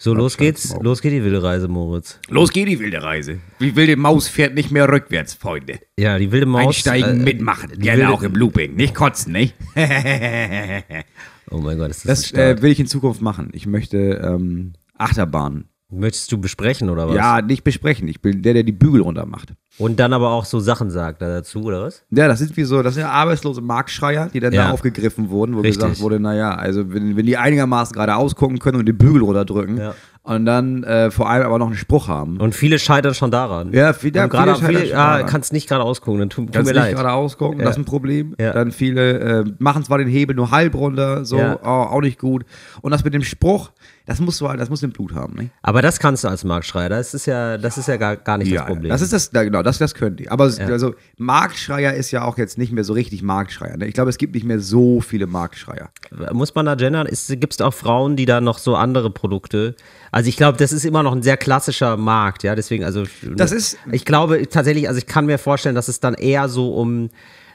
So, los geht's. Los geht die wilde Reise, Moritz. Los geht die wilde Reise. Die wilde Maus fährt nicht mehr rückwärts, Freunde. Ja, die wilde Maus. Einsteigen, äh, mitmachen. Gerne wilde, auch im Looping. Nicht kotzen, nicht? oh mein Gott, ist das Das äh, will ich in Zukunft machen. Ich möchte ähm, Achterbahn Möchtest du besprechen oder was? Ja, nicht besprechen. Ich bin der, der die Bügel runter macht. Und dann aber auch so Sachen sagt dazu, oder was? Ja, das sind wie so, das sind ja arbeitslose Marktschreier, die dann ja. da aufgegriffen wurden, wo Richtig. gesagt wurde, naja, also wenn, wenn die einigermaßen gerade ausgucken können und den Bügel runterdrücken ja. und dann äh, vor allem aber noch einen Spruch haben. Und viele scheitern schon daran. Ja, viel, ja gerade viele, viele ah, kannst nicht gerade ausgucken, dann tut tu kannst mir leid. nicht gerade ausgucken, das ist ein Problem. Dann viele äh, machen zwar den Hebel nur halb runter, so oh, auch nicht gut. Und das mit dem Spruch, das musst du halt, das musst du im Blut haben. Ne? Aber das kannst du als Marktschreier. Das ist ja, das ist ja gar, gar nicht ja, das Problem. Das ist das, genau, das, das können die. Aber ja. also Marktschreier ist ja auch jetzt nicht mehr so richtig Marktschreier. Ne? Ich glaube, es gibt nicht mehr so viele Marktschreier. Muss man da gendern? Gibt es auch Frauen, die da noch so andere Produkte? Also ich glaube, das ist immer noch ein sehr klassischer Markt, ja. Deswegen, also das ist. Ich glaube tatsächlich, also ich kann mir vorstellen, dass es dann eher so um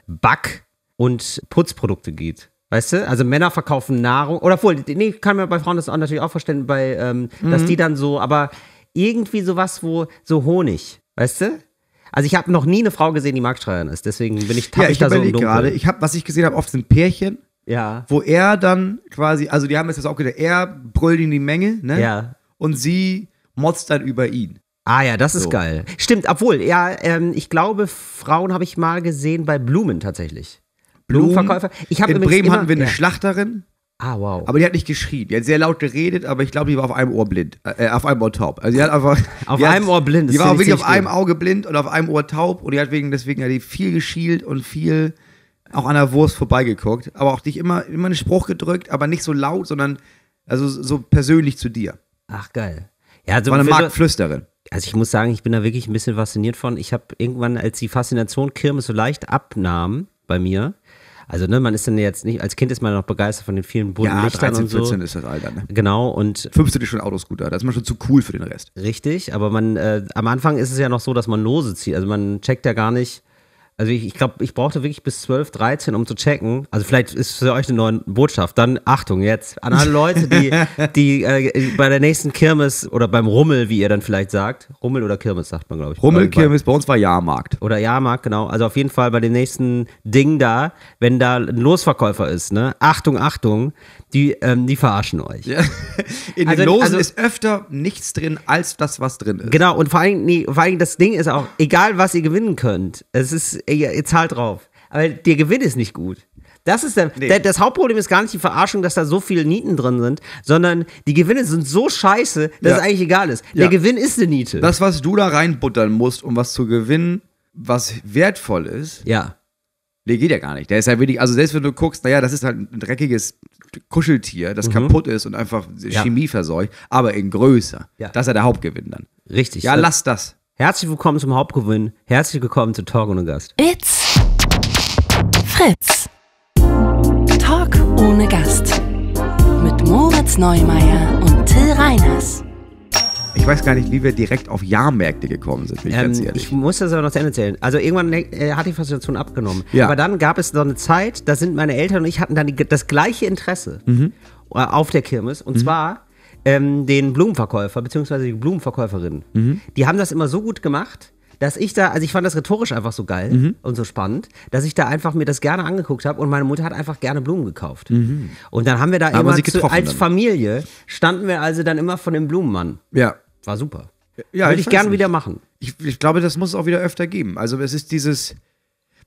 Back- und Putzprodukte geht. Weißt du? Also Männer verkaufen Nahrung. Oder obwohl, nee, kann man bei Frauen das auch natürlich auch verstehen, bei, ähm, mhm. dass die dann so, aber irgendwie sowas, wo so Honig, weißt du? Also ich habe noch nie eine Frau gesehen, die Marktschreierin ist. Deswegen bin ich tapp ja, ich da so im gerade. Ich habe, was ich gesehen habe, oft sind Pärchen. Ja. Wo er dann quasi, also die haben jetzt das auch gedacht, er brüllt in die Menge, ne? Ja. Und sie motzt dann über ihn. Ah ja, das so. ist geil. Stimmt, obwohl, ja, ähm, ich glaube, Frauen habe ich mal gesehen bei Blumen tatsächlich. Blumenverkäufer. Ich In Bremen immer, hatten wir eine ja. Schlachterin. Ah, wow. Aber die hat nicht geschrien. Die hat sehr laut geredet, aber ich glaube, die war auf einem Ohr blind. Äh, äh, auf einem Ohr taub. Also die hat einfach. auf einem hat, Ohr blind. Das die war auch wirklich auf einem Auge blind und auf einem Ohr taub. Und die hat wegen, deswegen hat die viel geschielt und viel auch an der Wurst vorbeigeguckt. Aber auch dich immer, immer einen Spruch gedrückt, aber nicht so laut, sondern also so persönlich zu dir. Ach, geil. Ja, also war eine Marktflüsterin. Also ich muss sagen, ich bin da wirklich ein bisschen fasziniert von. Ich habe irgendwann, als die Faszination Kirmes so leicht abnahm bei mir, also ne, man ist dann jetzt nicht, als Kind ist man noch begeistert von den vielen bunten ja, Lichtern 13, und so. 14 ist das Alter. Ne? Genau und 15 ist schon Autoscooter, da ist man schon zu cool für den Rest. Richtig, aber man äh, am Anfang ist es ja noch so, dass man lose zieht, also man checkt ja gar nicht, also ich, ich glaube, ich brauchte wirklich bis 12, 13, um zu checken. Also vielleicht ist es für euch eine neue Botschaft. Dann Achtung jetzt an alle Leute, die, die äh, bei der nächsten Kirmes oder beim Rummel, wie ihr dann vielleicht sagt. Rummel oder Kirmes sagt man, glaube ich. Rummel, irgendwann. Kirmes, bei uns war Jahrmarkt. Oder Jahrmarkt, genau. Also auf jeden Fall bei dem nächsten Ding da, wenn da ein Losverkäufer ist, ne? Achtung, Achtung, die, ähm, die verarschen euch. Ja. In also, den Losen also, ist öfter nichts drin, als das, was drin ist. Genau, und vor allem, nee, vor allem das Ding ist auch, egal was ihr gewinnen könnt, es ist ey, ihr zahlt drauf. Aber der Gewinn ist nicht gut. Das ist dann, nee. das Hauptproblem ist gar nicht die Verarschung, dass da so viele Nieten drin sind, sondern die Gewinne sind so scheiße, dass ja. es eigentlich egal ist. Der ja. Gewinn ist eine Niete. Das, was du da reinbuttern musst, um was zu gewinnen, was wertvoll ist. Ja. Nee, geht ja gar nicht. Der ist ja wirklich, also selbst wenn du guckst, naja, das ist halt ein dreckiges Kuscheltier, das mhm. kaputt ist und einfach Chemie ja. verseucht, aber in Größe. Ja. Das ist ja der Hauptgewinn dann. Richtig. Ja, lass das. Herzlich willkommen zum Hauptgewinn. Herzlich willkommen zu Talk ohne Gast. It's Fritz. Talk ohne Gast. Mit Moritz Neumeier und Till Reiners. Ich weiß gar nicht, wie wir direkt auf Jahrmärkte gekommen sind, bin ich ähm, ganz ehrlich. Ich muss das aber noch zu Ende erzählen. Also irgendwann äh, hat die Faszination abgenommen. Ja. Aber dann gab es so eine Zeit, da sind meine Eltern und ich hatten dann die, das gleiche Interesse mhm. Äh, auf der Kirmes. Und mhm. zwar ähm, den Blumenverkäufer bzw. die Blumenverkäuferin. Mhm. Die haben das immer so gut gemacht, dass ich da, also ich fand das rhetorisch einfach so geil mhm. und so spannend, dass ich da einfach mir das gerne angeguckt habe und meine Mutter hat einfach gerne Blumen gekauft. Mhm. Und dann haben wir da haben immer zu, als dann. Familie standen wir also dann immer von dem Blumenmann. Ja. War super. Ja, Würde ich, ich gerne wieder machen. Ich, ich glaube, das muss es auch wieder öfter geben. Also es ist dieses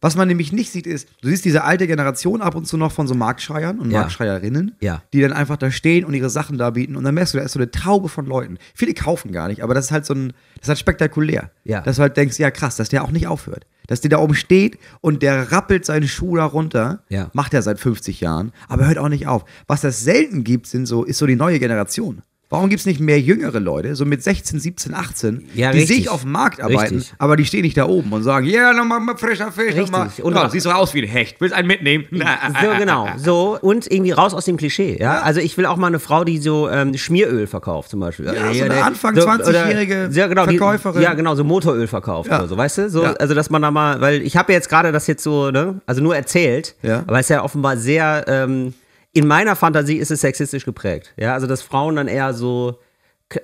was man nämlich nicht sieht, ist, du siehst diese alte Generation ab und zu noch von so Marktschreiern und ja. Marktschreierinnen, ja. die dann einfach da stehen und ihre Sachen da bieten. Und dann merkst du, da ist so eine Taube von Leuten. Viele kaufen gar nicht, aber das ist halt so ein, das ist halt spektakulär. Ja. Dass du halt denkst, ja krass, dass der auch nicht aufhört. Dass der da oben steht und der rappelt seinen Schuh da runter. Macht er seit 50 Jahren, aber hört auch nicht auf. Was das selten gibt, sind so, ist so die neue Generation. Warum gibt es nicht mehr jüngere Leute, so mit 16, 17, 18, ja, die sich auf dem Markt arbeiten, richtig. aber die stehen nicht da oben und sagen, ja, yeah, nochmal mal frischer Fisch, nochmal. Und Komm, siehst du aus wie ein Hecht, willst einen mitnehmen? So, genau. So, und irgendwie raus aus dem Klischee. Ja? ja. Also ich will auch mal eine Frau, die so ähm, Schmieröl verkauft zum Beispiel. Ja, also, ja so eine Anfang 20-jährige so, genau, Verkäuferin. Die, ja, genau, so Motoröl verkauft oder so, weißt du? So, Also dass man da mal, weil ich habe jetzt gerade das jetzt so, ne, also nur erzählt, aber es ist ja offenbar sehr... Ähm, in meiner Fantasie ist es sexistisch geprägt. Ja, also dass Frauen dann eher so,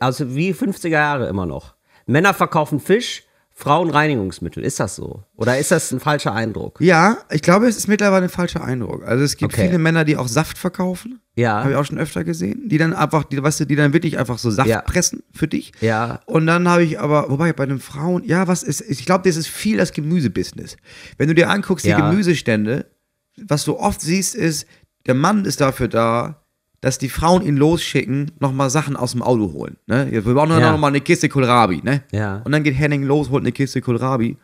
also wie 50er Jahre immer noch. Männer verkaufen Fisch, Frauen Reinigungsmittel. Ist das so? Oder ist das ein falscher Eindruck? Ja, ich glaube, es ist mittlerweile ein falscher Eindruck. Also es gibt okay. viele Männer, die auch Saft verkaufen. Ja. Habe ich auch schon öfter gesehen. Die dann einfach, die, weißt du, die dann wirklich einfach so Saft ja. pressen für dich. Ja. Und dann habe ich aber, wobei bei den Frauen, ja, was ist, ich glaube, das ist viel das Gemüsebusiness. Wenn du dir anguckst, die ja. Gemüsestände, was du oft siehst, ist, der Mann ist dafür da, dass die Frauen ihn losschicken, nochmal Sachen aus dem Auto holen. Ne? Wir brauchen ja. nochmal eine Kiste Kohlrabi. Ne? Ja. Und dann geht Henning los, holt eine Kiste Kohlrabi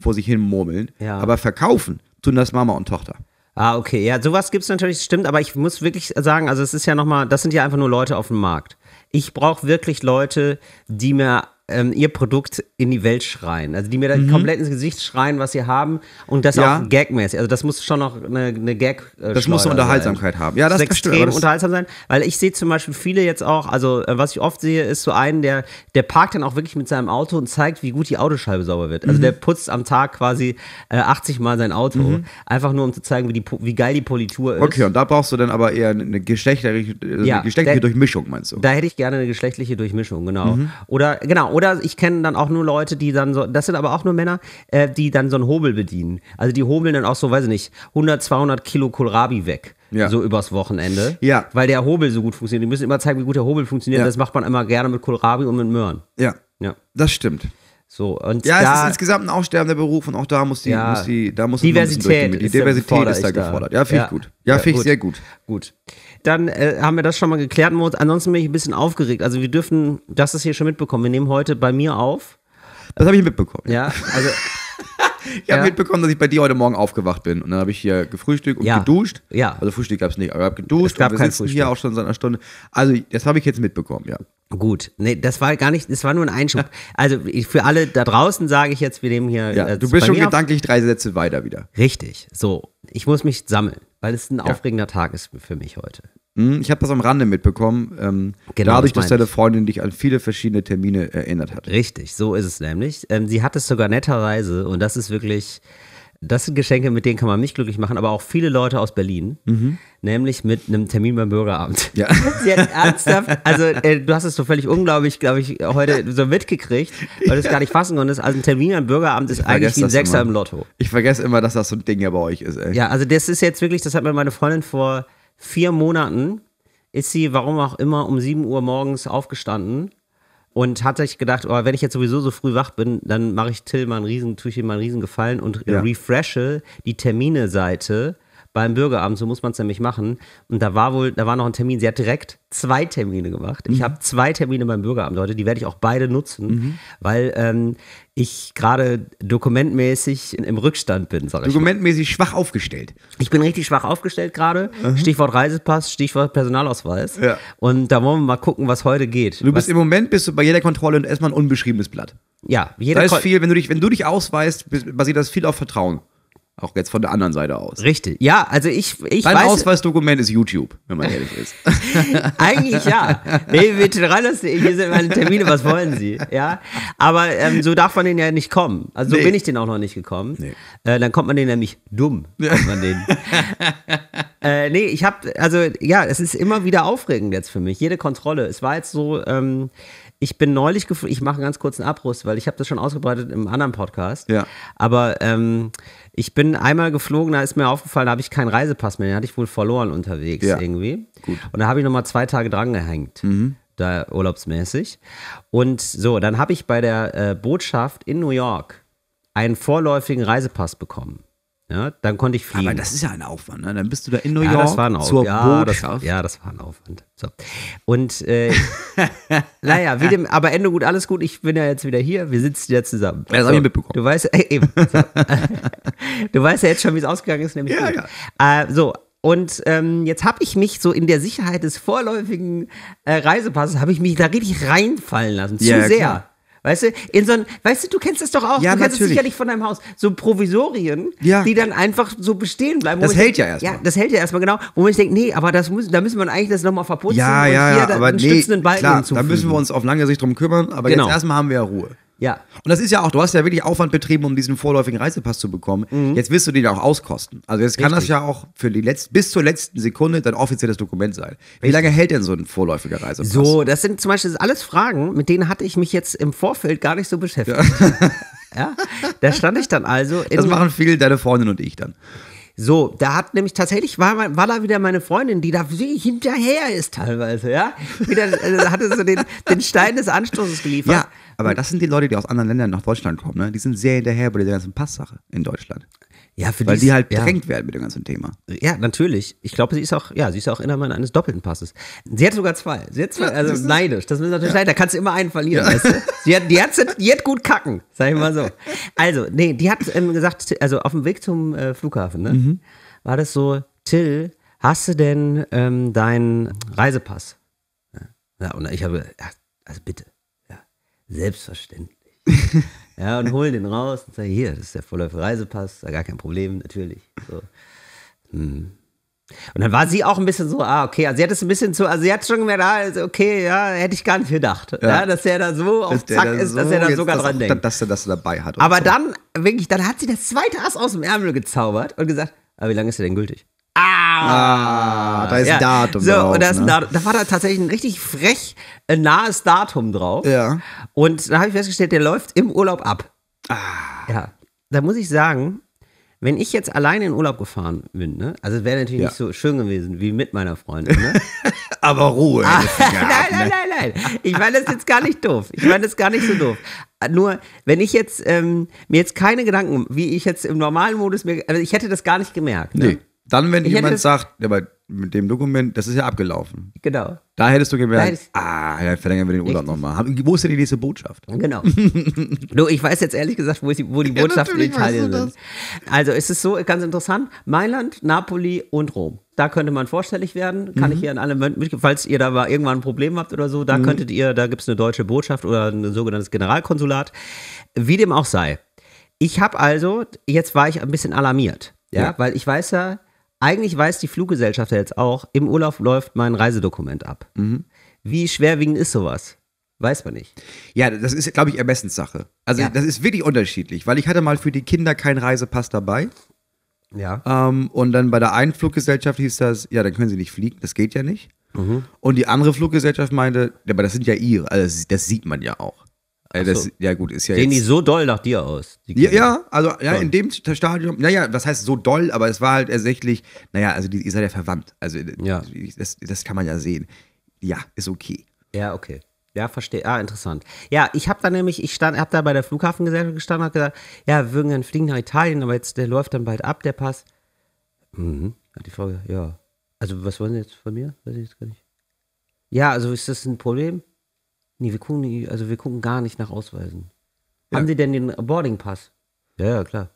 vor sich hin murmeln. Ja. Aber verkaufen tun das Mama und Tochter. Ah, okay. Ja, sowas gibt es natürlich, stimmt. Aber ich muss wirklich sagen, also es ist ja nochmal, das sind ja einfach nur Leute auf dem Markt. Ich brauche wirklich Leute, die mir ähm, ihr Produkt in die Welt schreien. Also die mir mhm. komplett ins Gesicht schreien, was sie haben und das ja. auch gagmäßig. Also das muss schon noch eine, eine Gag äh, Das muss eine Unterhaltsamkeit sein. haben. Ja, das, das extrem das unterhaltsam sein, weil ich sehe zum Beispiel viele jetzt auch, also äh, was ich oft sehe, ist so einen, der, der parkt dann auch wirklich mit seinem Auto und zeigt, wie gut die Autoscheibe sauber wird. Also mhm. der putzt am Tag quasi äh, 80 Mal sein Auto, mhm. einfach nur um zu zeigen, wie, die, wie geil die Politur ist. Okay, und da brauchst du dann aber eher eine geschlechtliche, also ja, eine geschlechtliche der, Durchmischung, meinst du? Da hätte ich gerne eine geschlechtliche Durchmischung, genau. Mhm. Oder genau, oder ich kenne dann auch nur Leute, die dann so, das sind aber auch nur Männer, äh, die dann so einen Hobel bedienen. Also die hobeln dann auch so, weiß ich nicht, 100, 200 Kilo Kohlrabi weg. Ja. So übers Wochenende. Ja. Weil der Hobel so gut funktioniert. Die müssen immer zeigen, wie gut der Hobel funktioniert. Ja. Das macht man immer gerne mit Kohlrabi und mit Möhren. Ja. Ja. Das stimmt. So, und ja, da, es ist insgesamt ein aussterbender Beruf und auch da muss die, ja, muss die da muss Diversität, die Diversität ist da gefordert. Ja, finde ich gut. Ja, ja finde ich sehr gut. Gut dann äh, haben wir das schon mal geklärt. Ansonsten bin ich ein bisschen aufgeregt. Also wir dürfen, das ist hier schon mitbekommen. Wir nehmen heute bei mir auf. Das habe ich mitbekommen. Ja, also. ich habe ja. mitbekommen, dass ich bei dir heute Morgen aufgewacht bin. Und dann habe ich hier gefrühstückt und ja. geduscht. Ja. Also Frühstück gab es nicht, aber ich habe geduscht. Es gab und wir kein sitzen hier auch schon seit einer Stunde. Also das habe ich jetzt mitbekommen, ja. Gut, nee, das war gar nicht, das war nur ein Einschub. Also für alle da draußen sage ich jetzt, wir nehmen hier. Ja, äh, du bist schon gedanklich auf. drei Sätze weiter wieder. Richtig, so. Ich muss mich sammeln weil es ein ja. aufregender Tag ist für mich heute. Hm, ich habe das am Rande mitbekommen, ähm, genau, dadurch, das dass deine Freundin dich an viele verschiedene Termine erinnert hat. Richtig, so ist es nämlich. Ähm, sie hat es sogar netterweise und das ist wirklich, das sind Geschenke, mit denen kann man mich glücklich machen, aber auch viele Leute aus Berlin, mhm. nämlich mit einem Termin beim Bürgeramt. Ja. Jetzt ernsthaft, also äh, du hast es so völlig unglaublich, glaube ich, heute so mitgekriegt, weil du es ja. gar nicht fassen konntest. Also ein Termin beim Bürgeramt ist eigentlich wie ein Sechser immer. im Lotto. Ich vergesse immer, dass das so ein Ding ja bei euch ist. Ey. Ja, also das ist jetzt wirklich, das hat mir meine Freundin vor vier Monaten, ist sie, warum auch immer, um 7 Uhr morgens aufgestanden und hatte ich gedacht, oh, wenn ich jetzt sowieso so früh wach bin, dann mache ich Till mal einen riesen, tue ich ihm mal einen riesen Gefallen und ja. refreshe die Termine-Seite beim Bürgeramt, so muss man es nämlich machen. Und da war wohl, da war noch ein Termin. Sie hat direkt zwei Termine gemacht. Mhm. Ich habe zwei Termine beim Bürgeramt, Leute. Die werde ich auch beide nutzen, mhm. weil ähm, ich gerade dokumentmäßig im Rückstand bin, sag ich. Dokumentmäßig mal. schwach aufgestellt. Ich bin richtig schwach aufgestellt gerade. Mhm. Stichwort Reisepass, Stichwort Personalausweis. Ja. Und da wollen wir mal gucken, was heute geht. Du bist was, im Moment bist du bei jeder Kontrolle und erstmal ein unbeschriebenes Blatt. Ja, jeder da ist viel, wenn du dich, wenn du dich ausweist, basiert das viel auf Vertrauen. Auch jetzt von der anderen Seite aus. Richtig. Ja, also ich, ich Dein weiß. Ausweisdokument ist YouTube, wenn man ehrlich ist. Eigentlich ja. www.terranos.de, hier sind meine Termine, was wollen Sie? Ja. Aber ähm, so darf man den ja nicht kommen. Also so nee. bin ich den auch noch nicht gekommen. Nee. Äh, dann kommt man den nämlich dumm. Kommt man den. äh, nee, ich habe, also ja, es ist immer wieder aufregend jetzt für mich. Jede Kontrolle. Es war jetzt so, ähm, ich bin neulich geflogen, ich mache einen ganz kurzen Abriss, weil ich habe das schon ausgebreitet im anderen Podcast. Ja. Aber ähm, ich bin einmal geflogen, da ist mir aufgefallen, da habe ich keinen Reisepass mehr, den hatte ich wohl verloren unterwegs ja. irgendwie. Gut. Und da habe ich nochmal zwei Tage drangehängt. Mhm. Da urlaubsmäßig. Und so, dann habe ich bei der äh, Botschaft in New York einen vorläufigen Reisepass bekommen. Ja, dann konnte ich fliegen. Aber das ist ja ein Aufwand, ne? Dann bist du da in New ja, York das war ein zur ja, Botschaft. Das, ja, das war ein Aufwand. So. Und äh, naja, wie dem, aber Ende gut, alles gut. Ich bin ja jetzt wieder hier. Wir sitzen ja zusammen. Ja, das so, habe ich mitbekommen. Du weißt, äh, eben, so. du weißt ja jetzt schon, wie es ausgegangen ist, nämlich ja, gut. Ja. Äh, so, und ähm, jetzt habe ich mich so in der Sicherheit des vorläufigen äh, Reisepasses, habe ich mich da richtig reinfallen lassen. Zu ja, sehr. Klar. Weißt du, in so ein, weißt du, du kennst das doch auch, ja, du kennst es sicherlich von deinem Haus, so Provisorien, ja. die dann einfach so bestehen bleiben. Das hält ja erstmal. Ja, das hält ja erstmal genau. Wo man sich denkt, nee, aber das muss, da müssen wir eigentlich das nochmal verputzen ja, und ja, hier ja, aber einen nee, stützenden Balken klar, hinzufügen. Da müssen wir uns auf lange Sicht drum kümmern, aber genau. jetzt erstmal haben wir ja Ruhe. Ja. Und das ist ja auch, du hast ja wirklich Aufwand betrieben, um diesen vorläufigen Reisepass zu bekommen. Mhm. Jetzt wirst du den auch auskosten. Also jetzt kann das ja auch für die letzte, bis zur letzten Sekunde dein offizielles Dokument sein. Wie lange hält denn so ein vorläufiger Reisepass? So, das sind zum Beispiel alles Fragen, mit denen hatte ich mich jetzt im Vorfeld gar nicht so beschäftigt. Ja. ja? Da stand ich dann also. das machen viele deine Freundin und ich dann. So, da hat nämlich tatsächlich, war, war da wieder meine Freundin, die da hinterher ist teilweise, ja. Wieder, äh, also hatte so den, den Stein des Anstoßes geliefert. Ja, aber das sind die Leute, die aus anderen Ländern nach Deutschland kommen, ne? Die sind sehr hinterher bei der ganzen Passsache in Deutschland. Ja, für Weil die, ist, die halt ja. bedrängt werden mit dem ganzen Thema. Ja, natürlich. Ich glaube, sie ist auch, ja, sie ist auch Innermann eines doppelten Passes. Sie hat sogar zwei. Sie hat zwei, also neidisch. Das ist natürlich ja. leid. Da kannst du immer einen verlieren. Weißt du? Sie hat, die, hat, die hat gut kacken, sag ich mal so. Also, nee, die hat ähm, gesagt, also auf dem Weg zum äh, Flughafen, ne, mhm. war das so, Till, hast du denn ähm, deinen Reisepass? Ja, und ich habe, also bitte, ja, selbstverständlich. Ja, und holen den raus und sagen, hier, das ist der Vorläufer Reisepass, ja, gar kein Problem, natürlich. So. Hm. Und dann war sie auch ein bisschen so, ah, okay, also sie hat es ein bisschen zu, also sie hat schon gemerkt, ah, also okay, ja, hätte ich gar nicht gedacht, ja. Ja, dass er da so auf dass Zack da ist, so dass er da sogar dran denkt. Dass er das dabei hat. Aber so. dann, wirklich, dann hat sie das zweite Ass aus dem Ärmel gezaubert und gesagt, aber ah, wie lange ist der denn gültig? Ah, ah, da ist ja. ein Datum so, drauf. Und da, ne? Datum, da war da tatsächlich ein richtig frech äh, nahes Datum drauf. Ja. Und da habe ich festgestellt, der läuft im Urlaub ab. Ah. Ja. Da muss ich sagen, wenn ich jetzt alleine in Urlaub gefahren bin, ne? also wäre natürlich ja. nicht so schön gewesen wie mit meiner Freundin. Ne? Aber Ruhe. Ah, nein, nein, nein, nein. Ich meine das jetzt gar nicht doof. Ich meine das gar nicht so doof. Nur, wenn ich jetzt ähm, mir jetzt keine Gedanken, wie ich jetzt im normalen Modus mir, also ich hätte das gar nicht gemerkt. Ne? Nee dann, wenn ich jemand sagt, ja, aber mit dem Dokument, das ist ja abgelaufen. Genau. Da hättest du gemerkt, ah, ja, verlängern wir den Urlaub nochmal. Wo ist denn die nächste Botschaft? Genau. Nur ich weiß jetzt ehrlich gesagt, wo, die, wo die ja, Botschaften in Italien sind. Also es ist so ganz interessant, Mailand, Napoli und Rom. Da könnte man vorstellig werden, kann mhm. ich hier an alle mitgeben. Falls ihr da mal irgendwann ein Problem habt oder so, da mhm. könntet ihr, da gibt es eine deutsche Botschaft oder ein sogenanntes Generalkonsulat. Wie dem auch sei. Ich habe also, jetzt war ich ein bisschen alarmiert, ja. ja. weil ich weiß ja, eigentlich weiß die Fluggesellschaft ja jetzt auch, im Urlaub läuft mein Reisedokument ab. Mhm. Wie schwerwiegend ist sowas? Weiß man nicht. Ja, das ist, glaube ich, Ermessenssache. Also ja. das ist wirklich unterschiedlich, weil ich hatte mal für die Kinder keinen Reisepass dabei. Ja. Ähm, und dann bei der einen Fluggesellschaft hieß das, ja, dann können sie nicht fliegen, das geht ja nicht. Mhm. Und die andere Fluggesellschaft meinte, aber das sind ja ihre, also das, das sieht man ja auch. Ey, das, ja gut, ist ja Sehen jetzt, die so doll nach dir aus? Ja, ja, also ja, in dem Stadion, naja, was heißt so doll, aber es war halt ersichtlich, naja, also die, ihr seid ja verwandt. Also ja. das, das kann man ja sehen. Ja, ist okay. Ja, okay. Ja, verstehe. Ah, interessant. Ja, ich habe da nämlich, ich stand, habe da bei der Flughafengesellschaft gestanden und gesagt, ja, wir würden gerne fliegen nach Italien, aber jetzt, der läuft dann bald ab, der Pass. Mhm. Hat die Frage, ja. Also, was wollen Sie jetzt von mir? Weiß ich jetzt gar nicht. Ja, also ist das ein Problem? Nee, wir gucken, also wir gucken gar nicht nach Ausweisen. Ja. Haben Sie denn den Boarding Pass? Ja, ja, klar.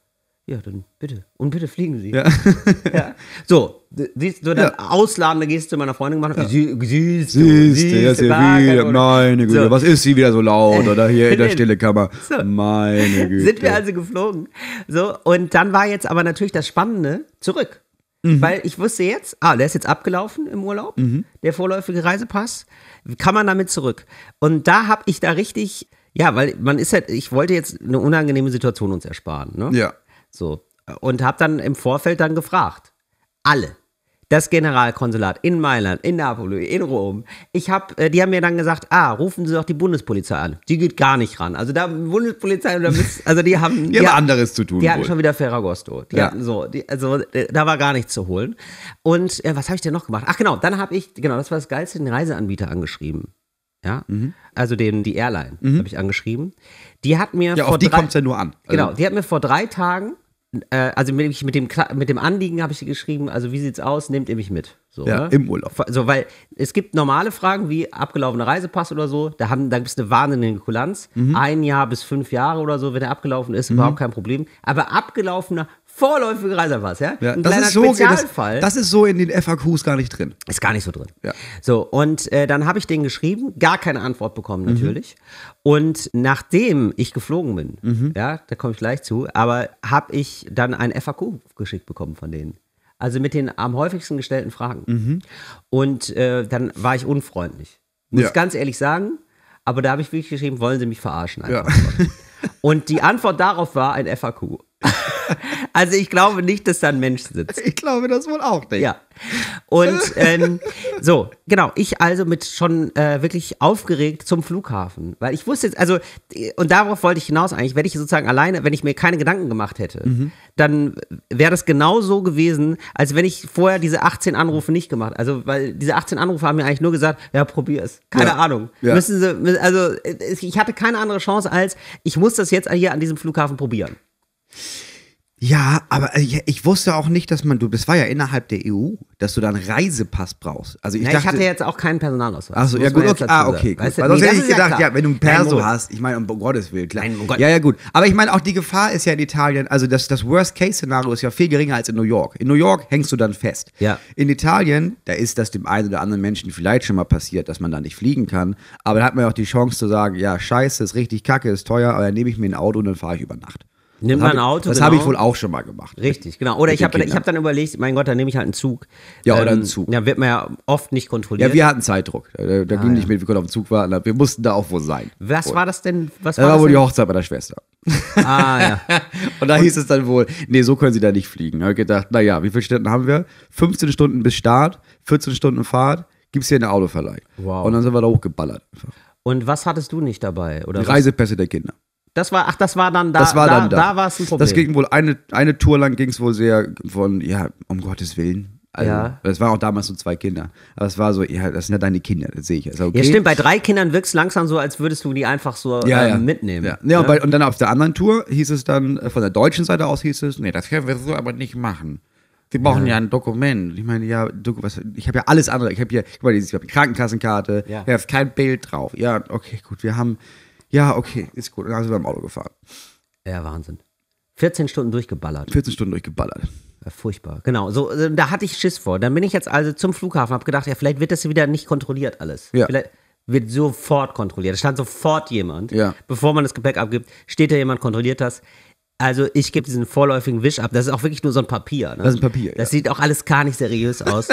Ja, dann bitte. Und bitte fliegen Sie. Ja. So, siehst du, dann ausladende Geste meiner Freundin gemacht. Ja. Sie, siehst du, Siehst du, wieder, meine Güte, So. was ist sie wieder so laut oder hier in der stille Kammer? So. Meine Güte. Sind wir also geflogen. So, und dann war jetzt aber natürlich das Spannende zurück. Mhm. Weil ich wusste jetzt, ah, der ist jetzt abgelaufen im Urlaub, mhm. der vorläufige Reisepass kann man damit zurück? Und da habe ich da richtig, ja, weil man ist halt, ich wollte jetzt eine unangenehme Situation uns ersparen, ne? Ja. So. Und habe dann im Vorfeld dann gefragt. Alle das Generalkonsulat in Mailand, in Napoli, in Rom. Ich hab, äh, die haben mir dann gesagt, ah, rufen Sie doch die Bundespolizei an. Die geht gar nicht ran. Also da Bundespolizei, da bist, also die haben, die, die haben anderes zu tun. Die wohl. hatten schon wieder Ferragosto. Die ja. hatten so, die, also äh, da war gar nichts zu holen. Und äh, was habe ich denn noch gemacht? Ach genau, dann habe ich, genau, das war das geilste, den Reiseanbieter angeschrieben. Ja, mhm. also den, die Airline mhm. habe ich angeschrieben. Die hat mir ja, vor auf die kommt ja nur an. Also. Genau, die hat mir vor drei Tagen äh, also mit, mit, dem, mit dem Anliegen habe ich geschrieben, also wie sieht's aus, nehmt ihr mich mit. So, ja, ne? im Urlaub. So, weil es gibt normale Fragen wie abgelaufener Reisepass oder so, da, da gibt es eine wahnsinnige Kulanz. Mhm. Ein Jahr bis fünf Jahre oder so, wenn er abgelaufen ist, mhm. überhaupt kein Problem. Aber abgelaufener vorläufige Reiserpass, ja? ja das, ist so, das, das, ist so in den FAQs gar nicht drin. Ist gar nicht so drin. Ja. So, und äh, dann habe ich den geschrieben, gar keine Antwort bekommen mhm. natürlich. Mhm. Und nachdem ich geflogen bin, mhm. ja, da komme ich gleich zu, aber habe ich dann ein FAQ geschickt bekommen von denen. Also mit den am häufigsten gestellten Fragen. Mhm. Und äh, dann war ich unfreundlich. Muss ja. ganz ehrlich sagen, aber da habe ich wirklich geschrieben, wollen Sie mich verarschen? Ja. Und die Antwort darauf war ein FAQ. Also ich glaube nicht, dass da ein Mensch sitzt. Ich glaube das wohl auch nicht. Ja. Und ähm, so, genau, ich also mit schon äh, wirklich aufgeregt zum Flughafen. Weil ich wusste jetzt, also, und darauf wollte ich hinaus eigentlich, wenn ich sozusagen alleine, wenn ich mir keine Gedanken gemacht hätte, mhm. dann wäre das genau so gewesen, als wenn ich vorher diese 18 Anrufe nicht gemacht. Also, weil diese 18 Anrufe haben mir eigentlich nur gesagt, ja, probier es. Keine ja. Ahnung. Ja. Müssen Sie, also äh, ich hatte keine andere Chance als, ich muss das jetzt hier an diesem Flughafen probieren. Ja, aber äh, ich wusste auch nicht, dass man, du, das war ja innerhalb der EU, dass du dann Reisepass brauchst. Also ich, Na, dachte, ich hatte jetzt auch keinen Personalausweis. Achso, ja gut, okay, ah, okay. Gut. Weißt du, also nee, sonst hätte ich gedacht, ja, ja, wenn du einen Perso hast, ich meine, um Gottes Willen, klar. Nein, um Gott. Ja, ja, gut. Aber ich meine, auch die Gefahr ist ja in Italien, also das, das Worst-Case-Szenario ist ja viel geringer als in New York. In New York hängst du dann fest. Ja. In Italien, da ist das dem einen oder anderen Menschen vielleicht schon mal passiert, dass man da nicht fliegen kann. Aber da hat man ja auch die Chance zu sagen, ja, scheiße, ist richtig kacke, ist teuer, aber dann nehme ich mir ein Auto und dann fahre ich über Nacht. Nimm mal ein Auto. Das genau. habe ich wohl auch schon mal gemacht. Richtig, genau. Oder ich habe hab dann überlegt, mein Gott, dann nehme ich halt einen Zug. Ja, oder ähm, einen Zug. Da wird man ja oft nicht kontrolliert. Ja, wir hatten Zeitdruck. Da, da ah, ging ja. nicht mit, wir konnten auf den Zug warten. Wir mussten da auch wohl sein. Was und war das denn? Was das war, war wohl die Hochzeit meiner Schwester. Ah, ja. und da und hieß es dann wohl, nee, so können sie da nicht fliegen. Da habe ich gedacht, naja, wie viele Stunden haben wir? 15 Stunden bis Start, 14 Stunden Fahrt, gibt es hier eine Autoverleih. Wow. Und dann sind wir da hochgeballert. Und was hattest du nicht dabei? Oder die Reisepässe der Kinder. Das war, ach, das war dann da. Das war dann da. Da war es ein Problem. Das ging wohl eine, eine Tour lang ging es wohl sehr von, ja, um Gottes Willen. Also, ja. Das waren auch damals so zwei Kinder. Aber es war so, ja, das sind ja deine Kinder, das sehe ich. Also okay. Ja, stimmt, bei drei Kindern wirkst es langsam so, als würdest du die einfach so ja, ähm, ja. mitnehmen. Ja, ja, ja? Und, ne? bei, und, dann auf der anderen Tour hieß es dann, äh, von der deutschen Seite aus hieß es, nee, das können wir so aber nicht machen. Sie brauchen ja. ja. ein Dokument. Ich meine, ja, du, was, ich habe ja alles andere. Ich habe hier, guck mal, ich habe eine Krankenkassenkarte, ja. da ist kein Bild drauf. Ja, okay, gut, wir haben, ja, okay, ist gut. dann sind wir im Auto gefahren. Ja, Wahnsinn. 14 Stunden durchgeballert. 14 Stunden durchgeballert. Ja, furchtbar. Genau, so, äh, da hatte ich Schiss vor. Dann bin ich jetzt also zum Flughafen, habe gedacht, ja, vielleicht wird das wieder nicht kontrolliert alles. Ja. Vielleicht wird sofort kontrolliert. Da stand sofort jemand. Ja. Bevor man das Gepäck abgibt, steht da jemand, kontrolliert das. Also ich gebe diesen vorläufigen Wisch ab. Das ist auch wirklich nur so ein Papier. Ne? Das ist ein Papier. Das ja. sieht auch alles gar nicht seriös aus.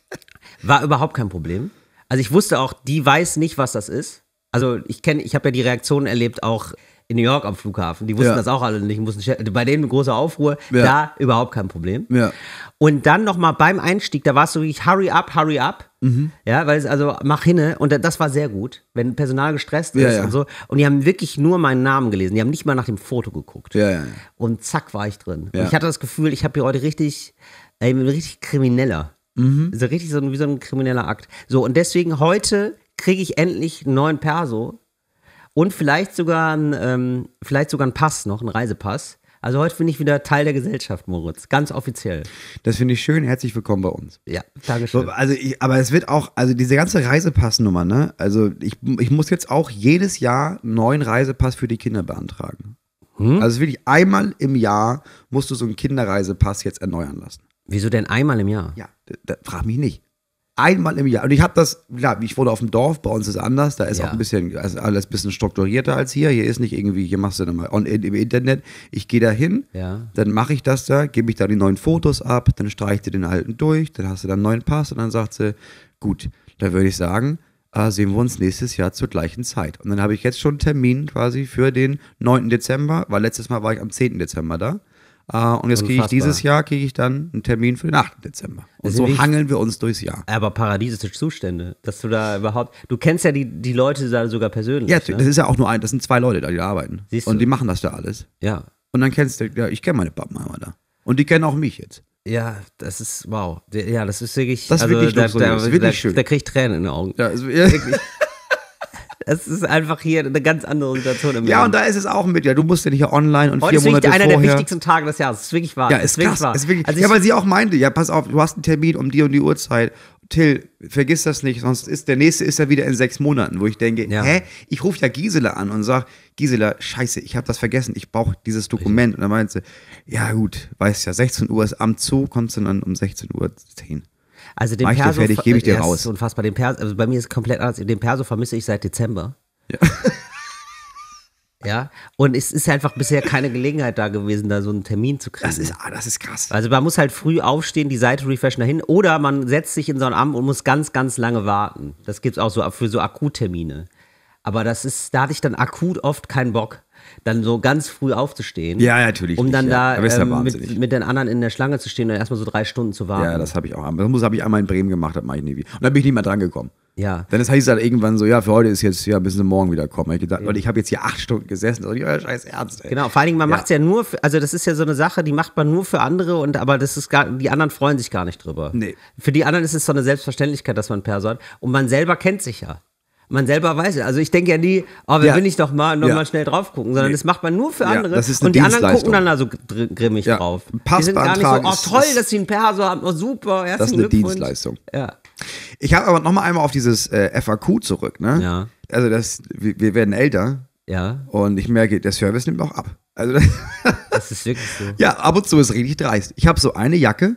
War überhaupt kein Problem. Also ich wusste auch, die weiß nicht, was das ist also ich kenne, ich habe ja die Reaktionen erlebt, auch in New York am Flughafen. Die wussten ja. das auch alle nicht. Mussten, bei denen große Aufruhr. Ja. Da überhaupt kein Problem. Ja. Und dann nochmal beim Einstieg, da war es so wirklich hurry up, hurry up. Mhm. Ja, weil es also mach hinne. Und das war sehr gut, wenn Personal gestresst ist und so. Und die haben wirklich nur meinen Namen gelesen. Die haben nicht mal nach dem Foto geguckt. Ja, ja, Und zack war ich drin. Und ich hatte das Gefühl, ich habe hier heute richtig, ey, äh, richtig krimineller. Mhm. So richtig so, wie so ein krimineller Akt. So, und deswegen heute kriege ich endlich einen neuen Perso und vielleicht sogar, einen, ähm, vielleicht sogar einen Pass noch, einen Reisepass. Also heute bin ich wieder Teil der Gesellschaft, Moritz, ganz offiziell. Das finde ich schön. Herzlich willkommen bei uns. Ja, danke schön. also ich, aber es wird auch, also diese ganze Reisepassnummer, ne? Also ich, ich muss jetzt auch jedes Jahr einen neuen Reisepass für die Kinder beantragen. Hm? Also wirklich einmal im Jahr musst du so einen Kinderreisepass jetzt erneuern lassen. Wieso denn einmal im Jahr? Ja, da, da, frag mich nicht einmal im Jahr. Und ich habe das, klar, ich wurde auf dem Dorf, bei uns ist anders, da ist ja. auch ein bisschen, also alles ein bisschen strukturierter als hier. Hier ist nicht irgendwie, hier machst du nochmal mal on, im Internet. Ich gehe da hin, ja. dann mache ich das da, gebe ich da die neuen Fotos ab, dann streicht du den alten durch, dann hast du dann einen neuen Pass und dann sagt sie, gut, dann würde ich sagen, äh, sehen wir uns nächstes Jahr zur gleichen Zeit. Und dann habe ich jetzt schon einen Termin quasi für den 9. Dezember, weil letztes Mal war ich am 10. Dezember da. Uh, und jetzt kriege ich dieses Jahr kriege ich dann einen Termin für den 8. Dezember. Und also so hangeln wir uns durchs Jahr. Aber paradiesische Zustände, dass du da überhaupt, du kennst ja die, die Leute da sogar persönlich. Ja, ne? das ist ja auch nur ein, das sind zwei Leute, da, die da arbeiten. Siehst und du? die machen das da alles. Ja. Und dann kennst du, ja, ich kenne meine Pappenheimer da. Und die kennen auch mich jetzt. Ja, das ist wow. Ja, das ist wirklich. Das ist also, wirklich, da, da, da, wirklich schön. Da kriege ich Tränen in den Augen. Ja, also, ja. Es ist einfach hier eine ganz andere Situation im Ja, Leben. und da ist es auch mit. Ja, du musst ja nicht online und Heute vier Monate vorher. Heute ist einer der wichtigsten Tage des Jahres. Das ist wirklich wahr. Ja, ist, krass. Wahr. Ist wirklich, also ja, weil sie auch meinte, ja, pass auf, du hast einen Termin um die und die Uhrzeit. Till, vergiss das nicht, sonst ist der nächste ist ja wieder in sechs Monaten, wo ich denke, ja. hä? Ich rufe ja Gisela an und sage, Gisela, scheiße, ich habe das vergessen, ich brauche dieses Dokument. Und dann meinte sie, ja gut, weißt ja, 16 Uhr ist am Zoo, kommst du dann um 16 Uhr 10. Also den Perso. fertig, gebe ich dir raus. Ist unfassbar. Den Perso, also bei mir ist es komplett anders. Den Perso vermisse ich seit Dezember. Ja. Ja, und es ist einfach bisher keine Gelegenheit da gewesen, da so einen Termin zu kriegen. Das ist, ah, das ist krass. Also man muss halt früh aufstehen, die Seite refreshen dahin oder man setzt sich in so einen Amt und muss ganz, ganz lange warten. Das gibt es auch so für so Akuttermine. Aber das ist, da hatte ich dann akut oft keinen Bock dann so ganz früh aufzustehen. Ja, natürlich. Um dann nicht, da ja. ähm, mit, mit, den anderen in der Schlange zu stehen und erstmal so drei Stunden zu warten. Ja, das habe ich auch. Das habe ich einmal in Bremen gemacht, das mache ich nie wieder. Und dann bin ich nicht mehr dran gekommen. Ja. Dann heißt es halt irgendwann so, ja, für heute ist jetzt, ja, müssen sie morgen wieder kommen. Ich gedacht, ja. Leute, ich habe jetzt hier acht Stunden gesessen, und ich euer scheiß Ernst. Ey. Genau, vor allen Dingen, man ja. macht es ja nur, für, also das ist ja so eine Sache, die macht man nur für andere und aber das ist gar, die anderen freuen sich gar nicht drüber. Nee. Für die anderen ist es so eine Selbstverständlichkeit, dass man Perser hat und man selber kennt sich ja man selber weiß es. Also ich denke ja nie, oh, wer ja. will ich doch mal nochmal ja. Mal schnell drauf gucken, sondern nee. das macht man nur für andere. Ja, und die anderen gucken dann da so grimmig ja. drauf. Pass die sind gar nicht so, oh toll, ist, dass sie einen Perso haben, oh super, Das ist eine Dienstleistung. Ja. Ich habe aber nochmal einmal auf dieses äh, FAQ zurück, ne? Ja. Also das, wir, wir werden älter. Ja. Und ich merke, der Service nimmt auch ab. Also das, das ist wirklich so. Ja, ab und zu ist richtig dreist. Ich habe so eine Jacke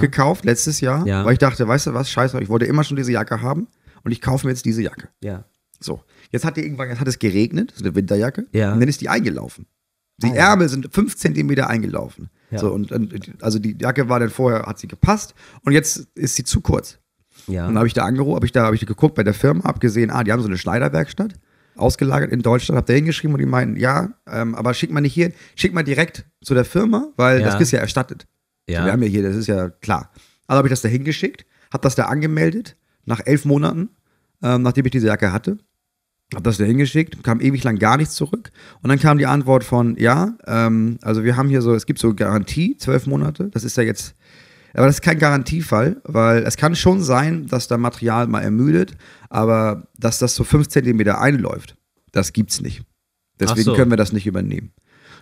gekauft letztes Jahr, weil ich dachte, weißt du was, scheiße, ich wollte immer schon diese Jacke haben und ich kaufe mir jetzt diese Jacke. Ja. So, jetzt hat die irgendwann, jetzt hat es geregnet, das ist eine Winterjacke, ja. und dann ist die eingelaufen. Die ah, Ärmel ja. sind fünf Zentimeter eingelaufen. Ja. So, und, und, also die Jacke war dann vorher, hat sie gepasst und jetzt ist sie zu kurz. Ja. Und dann habe ich da angerufen, habe ich da hab ich geguckt bei der Firma, habe gesehen, ah, die haben so eine Schneiderwerkstatt ausgelagert in Deutschland, habe da hingeschrieben und die meinen, ja, ähm, aber schick mal nicht hier, schick mal direkt zu der Firma, weil ja. das ist ja erstattet. Ja. So, wir haben ja hier, das ist ja klar. Also habe ich das da hingeschickt, habe das da angemeldet nach elf Monaten, ähm, nachdem ich diese Jacke hatte. Habe das da hingeschickt, kam ewig lang gar nichts zurück. Und dann kam die Antwort von, ja, ähm, also wir haben hier so, es gibt so Garantie, zwölf Monate. Das ist ja jetzt, aber das ist kein Garantiefall, weil es kann schon sein, dass da Material mal ermüdet, aber dass das so fünf Zentimeter einläuft, das gibt's nicht. Deswegen so. können wir das nicht übernehmen.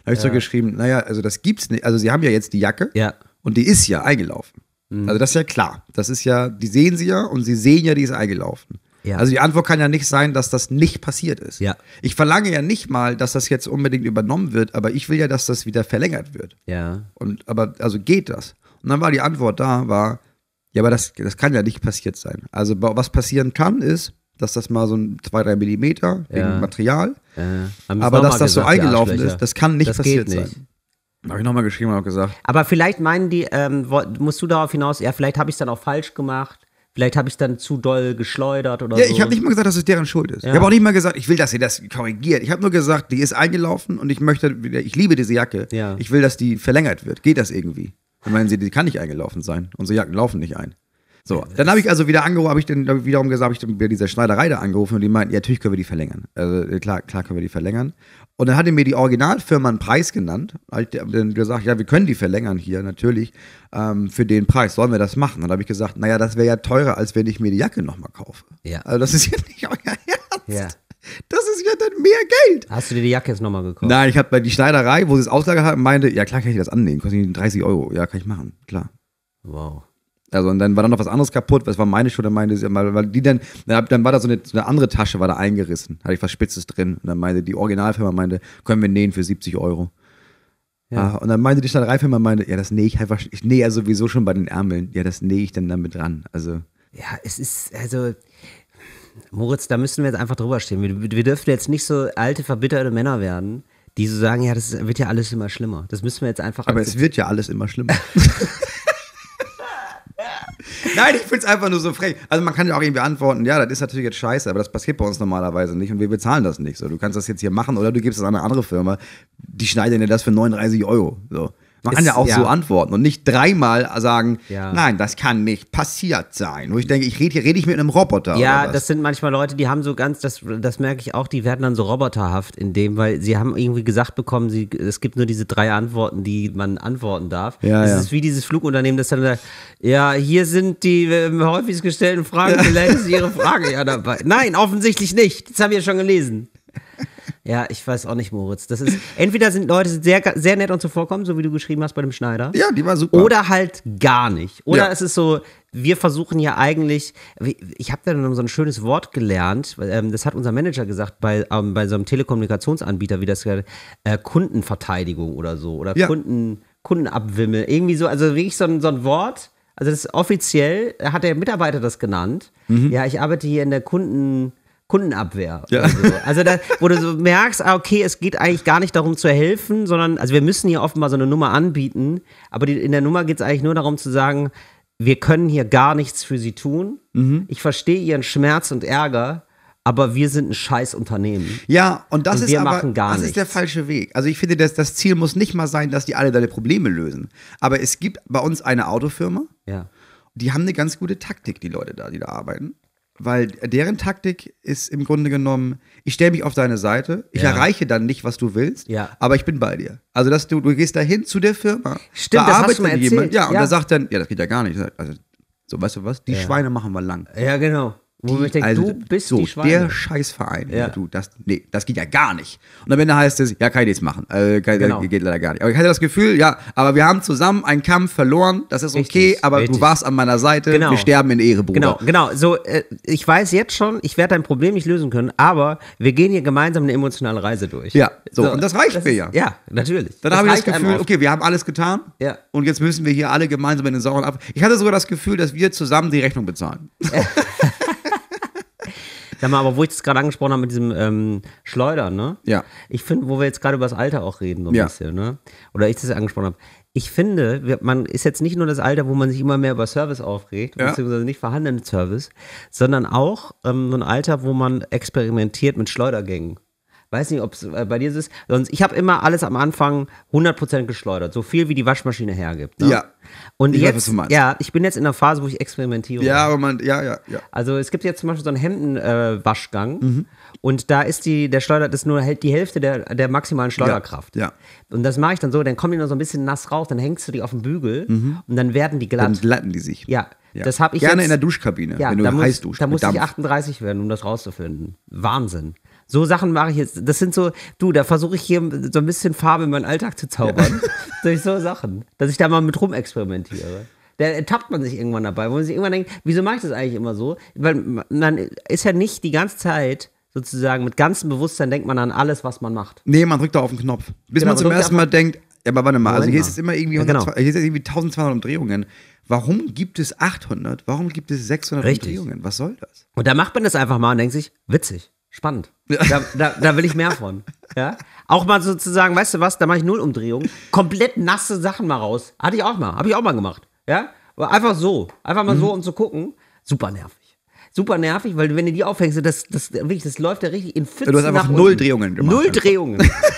Da habe ich ja. so geschrieben, naja, also das gibt's nicht. Also sie haben ja jetzt die Jacke ja. und die ist ja eingelaufen. Mhm. Also das ist ja klar. Das ist ja, die sehen sie ja und sie sehen ja, die ist eingelaufen. Ja. Also die Antwort kann ja nicht sein, dass das nicht passiert ist. Ja. Ich verlange ja nicht mal, dass das jetzt unbedingt übernommen wird, aber ich will ja, dass das wieder verlängert wird. Ja. Und aber also geht das? Und dann war die Antwort da, war ja, aber das, das kann ja nicht passiert sein. Also was passieren kann, ist, dass das mal so ein 2, 3 Millimeter wegen ja. Material, ja. aber dass das gesagt, so eingelaufen ist, das kann nicht das passiert nicht. sein. Habe ich nochmal geschrieben, und auch gesagt. Aber vielleicht meinen die, ähm, musst du darauf hinaus, ja, vielleicht habe ich es dann auch falsch gemacht. Vielleicht habe ich es dann zu doll geschleudert oder ja, so. Ja, ich habe nicht mal gesagt, dass es deren Schuld ist. Ja. Ich habe auch nicht mal gesagt, ich will, dass sie das korrigiert. Ich habe nur gesagt, die ist eingelaufen und ich möchte, ich liebe diese Jacke. Ja. Ich will, dass die verlängert wird. Geht das irgendwie? Dann meinen sie, die kann nicht eingelaufen sein. Unsere Jacken laufen nicht ein. So, dann habe ich also wieder angerufen, habe ich dann wiederum gesagt, habe ich wieder dieser Schneiderei da angerufen und die meinten, ja, natürlich können wir die verlängern. Also äh, klar, klar können wir die verlängern. Und dann hatte mir die Originalfirma einen Preis genannt. Halt, dann gesagt, ja, wir können die verlängern hier natürlich ähm, für den Preis. Sollen wir das machen? Und dann habe ich gesagt, naja, das wäre ja teurer, als wenn ich mir die Jacke nochmal kaufe. Ja. Also das ist ja nicht euer Ernst. Ja. Das ist ja dann mehr Geld. Hast du dir die Jacke jetzt nochmal gekauft? Nein, ich habe bei die Schneiderei, wo sie es Auslager hatten, meinte, ja klar kann ich das annehmen, kostet 30 Euro. Ja, kann ich machen, klar. Wow. Also und dann war dann noch was anderes kaputt, weil es war meine Schuhe, dann meinte sie, weil die dann, dann war da so eine, so eine, andere Tasche, war da eingerissen, hatte ich was Spitzes drin und dann meinte die Originalfirma, meinte, können wir nähen für 70 Euro. Ja. Ah, und dann meinte die Schneidereifirma, meinte, ja, das nähe ich einfach, ich nähe ja sowieso schon bei den Ärmeln, ja, das nähe ich dann damit dran, also. Ja, es ist, also, Moritz, da müssen wir jetzt einfach drüber stehen. Wir, wir dürfen jetzt nicht so alte, verbitterte Männer werden, die so sagen, ja, das wird ja alles immer schlimmer. Das müssen wir jetzt einfach. Aber es wird ja alles immer schlimmer. Nein, ich find's einfach nur so frech. Also man kann ja auch irgendwie antworten, ja, das ist natürlich jetzt scheiße, aber das passiert bei uns normalerweise nicht und wir bezahlen das nicht. So, du kannst das jetzt hier machen oder du gibst es an eine andere Firma, die schneidet dir das für 39 Euro. So. Man ist, kann ja auch ja. so antworten und nicht dreimal sagen, ja. nein, das kann nicht passiert sein. Wo ich denke, ich rede red ich mit einem Roboter. Ja, das sind manchmal Leute, die haben so ganz, das, das merke ich auch, die werden dann so roboterhaft in dem, weil sie haben irgendwie gesagt bekommen, sie, es gibt nur diese drei Antworten, die man antworten darf. Ja, es ja. ist wie dieses Flugunternehmen, das dann sagt, ja, hier sind die äh, häufigst gestellten Fragen, vielleicht ist Ihre Frage ja dabei. Nein, offensichtlich nicht. Das haben wir schon gelesen. Ja, ich weiß auch nicht, Moritz. Das ist entweder sind Leute sehr, sehr nett und zuvorkommen, so wie du geschrieben hast bei dem Schneider. Ja, die war super. Oder halt gar nicht. Oder ja. es ist so, wir versuchen ja eigentlich, ich habe da noch so ein schönes Wort gelernt, ähm, das hat unser Manager gesagt bei, ähm, bei so einem Telekommunikationsanbieter, wie das äh, Kundenverteidigung oder so. Oder ja. Kunden, Kundenabwimmel. Irgendwie so, also wirklich so ein, so ein Wort. Also das ist offiziell, hat der Mitarbeiter das genannt. Mhm. Ja, ich arbeite hier in der Kunden. Kundenabwehr. Ja. So. Also da, wo du so merkst, ah, okay, es geht eigentlich gar nicht darum zu helfen, sondern, also wir müssen hier offenbar so eine Nummer anbieten, aber die, in der Nummer geht es eigentlich nur darum zu sagen, wir können hier gar nichts für sie tun. Mhm. Ich verstehe ihren Schmerz und Ärger, aber wir sind ein scheiß Unternehmen. Ja, und das und ist aber, das ist der falsche Weg. Also ich finde, das, das Ziel muss nicht mal sein, dass die alle deine Probleme lösen. Aber es gibt bei uns eine Autofirma. Ja. Die haben eine ganz gute Taktik, die Leute da, die da arbeiten. Weil deren Taktik ist im Grunde genommen, ich stelle mich auf deine Seite, ich ja. erreiche dann nicht, was du willst, ja. aber ich bin bei dir. Also, dass du, du gehst dahin zu der Firma, Stimmt, da das arbeitet hast jemand, ja, und da sagt dann, ja, das geht ja gar nicht. Also, so, weißt du was, die Schweine machen wir lang. Ja, genau. Wo die, ich denke, also, du bist so, die Schweine. Der Scheißverein. Ja. du, das, nee, das geht ja gar nicht. Und am Ende heißt es, ja, kann ich nichts machen. Äh, kann, genau. Geht leider gar nicht. Aber ich hatte das Gefühl, ja, aber wir haben zusammen einen Kampf verloren, das ist richtig, okay, aber richtig. du warst an meiner Seite, genau. wir sterben in Ehre, Bruder. Genau, genau. So, äh, ich weiß jetzt schon, ich werde dein Problem nicht lösen können, aber wir gehen hier gemeinsam eine emotionale Reise durch. Ja, so, so und das reicht das mir ist, ja. Ja, natürlich. Dann habe ich das Gefühl, okay, wir haben alles getan ja. und jetzt müssen wir hier alle gemeinsam in den sauren ab. Ich hatte sogar das Gefühl, dass wir zusammen die Rechnung bezahlen. Ja. Sag mal, aber wo ich das gerade angesprochen habe mit diesem ähm, Schleudern, ne? Ja. Ich finde, wo wir jetzt gerade über das Alter auch reden, so ein ja. bisschen, ne? Oder ich das angesprochen habe. Ich finde, man ist jetzt nicht nur das Alter, wo man sich immer mehr über Service aufregt, ja. beziehungsweise nicht vorhandenen Service, sondern auch ähm, so ein Alter, wo man experimentiert mit Schleudergängen. Weiß nicht, ob es äh, bei dir so ist. Sonst, ich habe immer alles am Anfang 100% geschleudert. So viel, wie die Waschmaschine hergibt. Ne? Ja. Und ich jetzt, weiß, ja, ich bin jetzt in der Phase, wo ich experimentiere. Ja, aber man, ja, ja, ja. Also es gibt jetzt zum Beispiel so einen Hemdenwaschgang äh, mhm. und da ist die, der Schleuder, das ist nur die Hälfte der, der maximalen Schleuderkraft. Ja, ja. Und das mache ich dann so, dann kommen die noch so ein bisschen nass raus, dann hängst du die auf den Bügel mhm. und dann werden die glatt. Dann glatten die sich. Ja. ja. Das habe ich Gerne jetzt, in der Duschkabine, wenn du da heiß duschst. Da muss Dampf. ich 38 werden, um das rauszufinden. Wahnsinn. So Sachen mache ich jetzt. Das sind so, du, da versuche ich hier so ein bisschen Farbe in meinen Alltag zu zaubern. Ja. Durch so Sachen. Dass ich da mal mit rumexperimentiere. Da ertappt man sich irgendwann dabei, wo man sich irgendwann denkt, wieso mache ich das eigentlich immer so? Weil man ist ja nicht die ganze Zeit sozusagen mit ganzem Bewusstsein denkt man an alles, was man macht. Nee, man drückt da auf den Knopf. Bis genau, man zum ersten Mal denkt, ja, aber warte mal, also Moment also hier mal. ist es immer irgendwie, 100, genau. hier ist irgendwie 1200 Umdrehungen. Warum gibt es 800? Warum gibt es 600 Richtig. Umdrehungen? Was soll das? Und da macht man das einfach mal und denkt sich, witzig. Spannend. Da, da, da, will ich mehr von. Ja? Auch mal sozusagen, weißt du was, da mache ich null Nullumdrehung. Komplett nasse Sachen mal raus. Hatte ich auch mal, habe ich auch mal gemacht. Ja? einfach so. Einfach mal mhm. so, um zu gucken. Super nervig. Super nervig, weil wenn du die aufhängst, das, das, wirklich, das läuft ja richtig in 14 Du hast einfach Null Drehungen gemacht. Null Drehungen.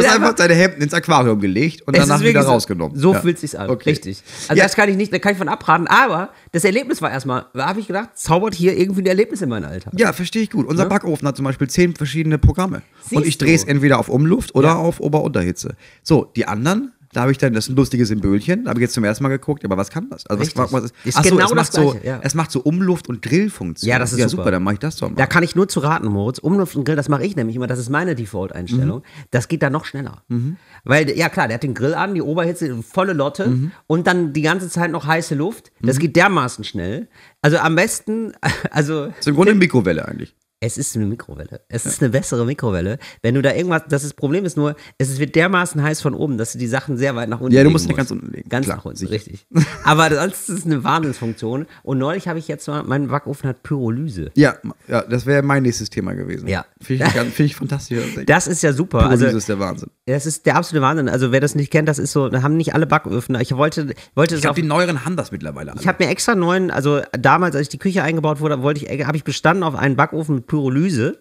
Du hast einfach deine Hemden ins Aquarium gelegt und danach wieder rausgenommen. So, so ja. fühlt sich's an. Okay. Richtig. Also ja. das kann ich nicht, da kann ich von abraten, aber das Erlebnis war erstmal, da habe ich gedacht, zaubert hier irgendwie ein Erlebnis in meinen Alltag. Ja, verstehe ich gut. Unser ja? Ne? Backofen hat zum Beispiel zehn verschiedene Programme. Siehst und ich drehe es entweder auf Umluft oder auf Ober-Unterhitze. So, die anderen da habe ich dann, das ist ein lustiges Symbölchen, da habe ich jetzt zum ersten Mal geguckt, aber was kann das? Also was, was, ist, ist achso, genau es macht Gleiche, so, ja. Es macht so Umluft- und Drillfunktion. Ja, das ist ja, super. super dann mache ich das doch mal. Da kann ich nur zu raten, Moritz. Umluft und Grill, das mache ich nämlich immer, das ist meine Default-Einstellung. Mhm. Das geht dann noch schneller. Mhm. Weil, ja klar, der hat den Grill an, die Oberhitze, volle Lotte mhm. und dann die ganze Zeit noch heiße Luft. Das mhm. geht dermaßen schnell. Also am besten, also... Das ist im Grunde eine Mikrowelle eigentlich. Es ist eine Mikrowelle. Es ist eine bessere Mikrowelle. Wenn du da irgendwas, das ist, Problem ist nur, es wird dermaßen heiß von oben, dass du die Sachen sehr weit nach unten Ja, du musst die ganz unten legen. Ganz Klar, nach unten, sicher. richtig. Aber sonst ist es eine Wahnsinnsfunktion. Und neulich habe ich jetzt mal, mein Backofen hat Pyrolyse. Ja, ja das wäre mein nächstes Thema gewesen. Ja. Finde ich, find ich fantastisch. Das ist ja super. Also Pyrolyse also, ist der Wahnsinn. Das ist der absolute Wahnsinn. Also wer das nicht kennt, das ist so, da haben nicht alle Backöfen. Ich wollte, wollte ich glaube, die neueren haben das mittlerweile. Alle. Ich habe mir extra neuen, also damals, als ich die Küche eingebaut wurde, wollte ich, habe ich bestanden auf einen Backofen mit Pyrolyse Pyrolyse,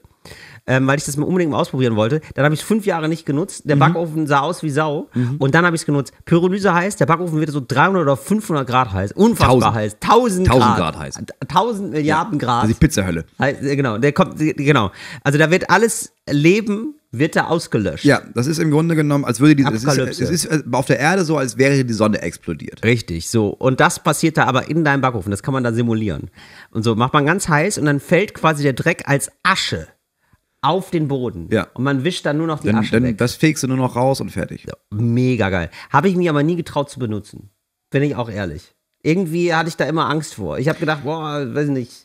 ähm, weil ich das mal unbedingt mal ausprobieren wollte. Dann habe ich es fünf Jahre nicht genutzt. Der mhm. Backofen sah aus wie Sau. Mhm. Und dann habe ich es genutzt. Pyrolyse heißt, der Backofen wird so 300 oder 500 Grad heiß. Unfassbar 1000. heiß. 1000, 1000 Grad. Grad heiß. 1000 äh, Milliarden ja. Grad. Also die Pizzahölle. Heiß, äh, genau, der kommt, äh, genau. Also da wird alles Leben wird da ausgelöscht. Ja, das ist im Grunde genommen, als würde die es ist, es ist äh, auf der Erde so, als wäre die Sonne explodiert. Richtig, so. Und das passiert da aber in deinem Backofen. Das kann man da simulieren. Und so macht man ganz heiß und dann fällt quasi der Dreck als Asche auf den Boden. Ja. Und man wischt dann nur noch die dann, Asche dann weg. Das fegst du nur noch raus und fertig. Mega geil. Habe ich mir aber nie getraut zu benutzen. Bin ich auch ehrlich. Irgendwie hatte ich da immer Angst vor. Ich habe gedacht, boah, weiß nicht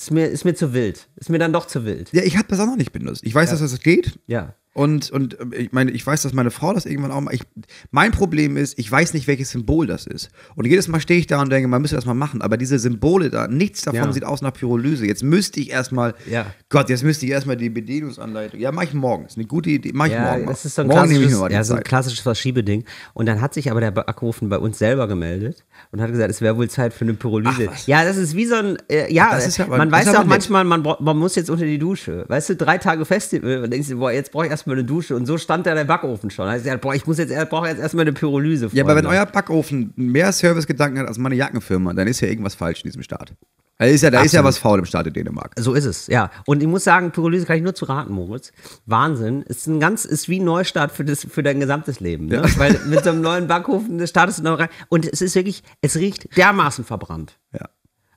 ist mir, ist mir zu wild. Ist mir dann doch zu wild. Ja, ich habe das auch noch nicht benutzt. Ich weiß, ja. dass das geht. Ja. Und, und äh, ich meine, ich weiß, dass meine Frau das irgendwann auch mal. Ich, mein Problem ist, ich weiß nicht, welches Symbol das ist. Und jedes Mal stehe ich da und denke, man müsste das mal machen. Aber diese Symbole da, nichts davon ja. sieht aus nach Pyrolyse. Jetzt müsste ich erstmal, ja. Gott, jetzt müsste ich erstmal die Bedienungsanleitung. Ja, mach ich morgen. Ist eine gute Idee. Mach ich morgen. Das ist so ein, morgen klassisches, ja, so ein klassisches Verschiebeding. Und dann hat sich aber der Backofen bei uns selber gemeldet und hat gesagt, es wäre wohl Zeit für eine Pyrolyse. Ach, ja, das ist wie so ein, äh, ja, aber, man weiß ja auch manchmal, man, man muss jetzt unter die Dusche. Weißt du, drei Tage Festival, und äh, denkst du, boah, jetzt brauche ich erst erstmal eine Dusche. Und so stand da der Backofen schon. Da ich ja, boah, ich muss jetzt, brauche jetzt erstmal eine Pyrolyse. Freunde. Ja, aber wenn euer Backofen mehr Servicegedanken hat als meine Jackenfirma, dann ist ja irgendwas falsch in diesem Staat. Da ist ja, da ist ja was faul im Staat in Dänemark. So ist es, ja. Und ich muss sagen, Pyrolyse kann ich nur zu raten, Moritz. Wahnsinn. Ist ein ganz, ist wie ein Neustart für, das, für dein gesamtes Leben. Ne? Ja. Weil mit so einem neuen Backofen startest du noch rein. Und es ist wirklich, es riecht dermaßen verbrannt. Ja.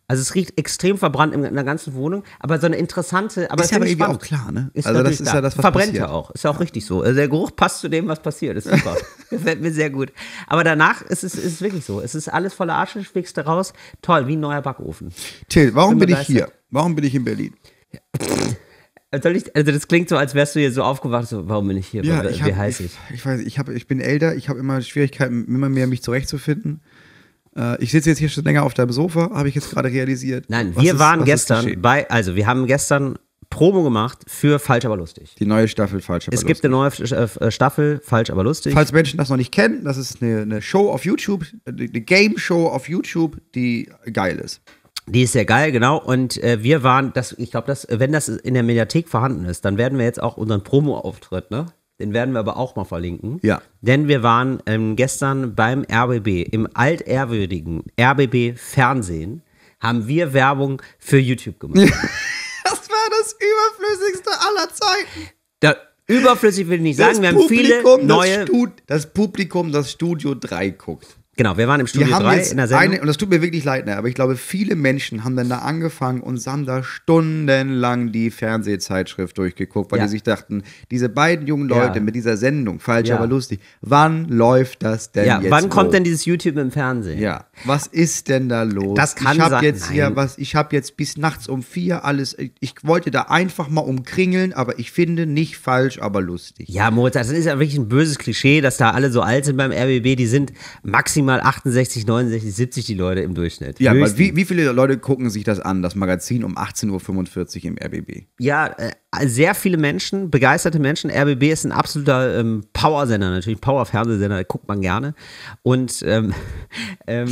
Also es riecht extrem verbrannt in der ganzen Wohnung, aber so eine interessante, aber ist ja aber irgendwie spannend. auch klar, ne? Ist also das ist klar. ja das was verbrennt passiert. ja auch, ist ja auch richtig so. Also der Geruch passt zu dem, was passiert, ist super. Gefällt mir sehr gut. Aber danach ist es, ist wirklich so, es ist alles voller Asche, schlägst raus, toll, wie ein neuer Backofen. Till, warum bin, bin ich hier? Warum bin ich in Berlin? Ja. Also, das klingt so, als wärst du hier so aufgewacht, so, warum bin ich hier? Ja, wie, ich hab, wie heiß ich? Ich, ich weiß, ich, hab, ich bin älter, ich habe immer Schwierigkeiten, immer mehr mich zurechtzufinden. Äh, ich sitze jetzt hier schon länger auf deinem Sofa, habe ich jetzt gerade realisiert. Nein, wir ist, waren gestern bei, also wir haben gestern Promo gemacht für Falsch aber lustig. Die neue Staffel Falsch aber es lustig. Es gibt eine neue äh, Staffel Falsch aber lustig. Falls Menschen das noch nicht kennen, das ist eine, eine Show auf YouTube, eine Game Show auf YouTube, die geil ist. Die ist sehr geil, genau. Und äh, wir waren, das, ich glaube, wenn das in der Mediathek vorhanden ist, dann werden wir jetzt auch unseren Promo-Auftritt, ne? Den werden wir aber auch mal verlinken. Ja. Denn wir waren ähm, gestern beim RBB, im altehrwürdigen RBB Fernsehen, haben wir Werbung für YouTube gemacht. das war das überflüssigste aller Zeiten. Da, überflüssig will ich nicht sagen. Das wir haben Publikum, viele neue. Stud das Publikum, das Studio 3 guckt. Genau, wir waren im Studio 3 in der Sendung. Eine, und das tut mir wirklich leid, ne, aber ich glaube, viele Menschen haben dann da angefangen und haben da stundenlang die Fernsehzeitschrift durchgeguckt, weil ja. die sich dachten, diese beiden jungen Leute ja. mit dieser Sendung, falsch, ja. aber lustig, wann läuft das denn ja, jetzt? Wann hoch? kommt denn dieses YouTube im Fernsehen? Ja, was ist denn da los? Das kann ich hab jetzt nein. hier was, ich habe jetzt bis nachts um vier alles, ich, ich, wollte da einfach mal umkringeln, aber ich finde nicht falsch, aber lustig. Ja, Moritz, das ist ja wirklich ein böses Klischee, dass da alle so alt sind beim RBB, die sind maximal maximal 68, 69, 70 die Leute im Durchschnitt. Ja, Höchstens. wie, wie viele Leute gucken sich das an, das Magazin um 18.45 Uhr im RBB? Ja, äh, sehr viele Menschen, begeisterte Menschen. RBB ist ein absoluter ähm, Power-Sender natürlich, Power-Fernsehsender, guckt man gerne. Und ähm, ähm,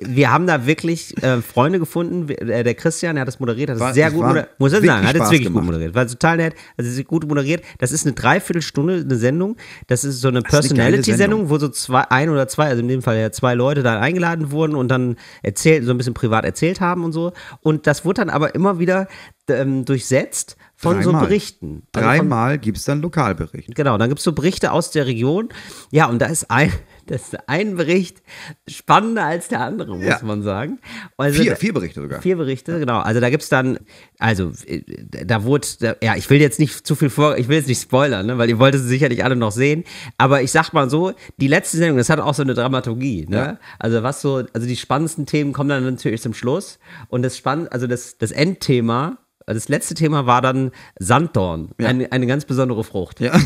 wir haben da wirklich äh, Freunde gefunden. Äh, der Christian, der hat das moderiert, hat es sehr gut moderiert. Muss ich sagen, hat es wirklich gemacht. gut moderiert. War total nett. Also ist gut moderiert. Das ist eine Dreiviertelstunde, eine Sendung. Das ist so eine Personality-Sendung, wo so zwei, ein oder zwei, also in dem Fall ja zwei Leute da eingeladen wurden und dann erzählt, so ein bisschen privat erzählt haben und so. Und das wurde dann aber immer wieder ähm, durchsetzt also von Dreimal. so Berichten. Also Dreimal gibt es dann Lokalbericht. Genau, dann gibt es so Berichte aus der Region. Ja, und da ist ein, das ist ein Bericht spannender als der andere, muss ja. man sagen. Also, vier, vier Berichte sogar. Vier Berichte, ja. genau. Also da gibt es dann, also äh, da wurde, da, ja, ich will jetzt nicht zu viel vor, ich will jetzt nicht spoilern, ne, weil ihr wolltet es sicherlich alle noch sehen. Aber ich sag mal so, die letzte Sendung, das hat auch so eine Dramaturgie. Ne? Ja. Also was so, also die spannendsten Themen kommen dann natürlich zum Schluss. Und das spannend, also das, das Endthema also das letzte Thema war dann Sanddorn, ja. eine, eine ganz besondere Frucht. Ja.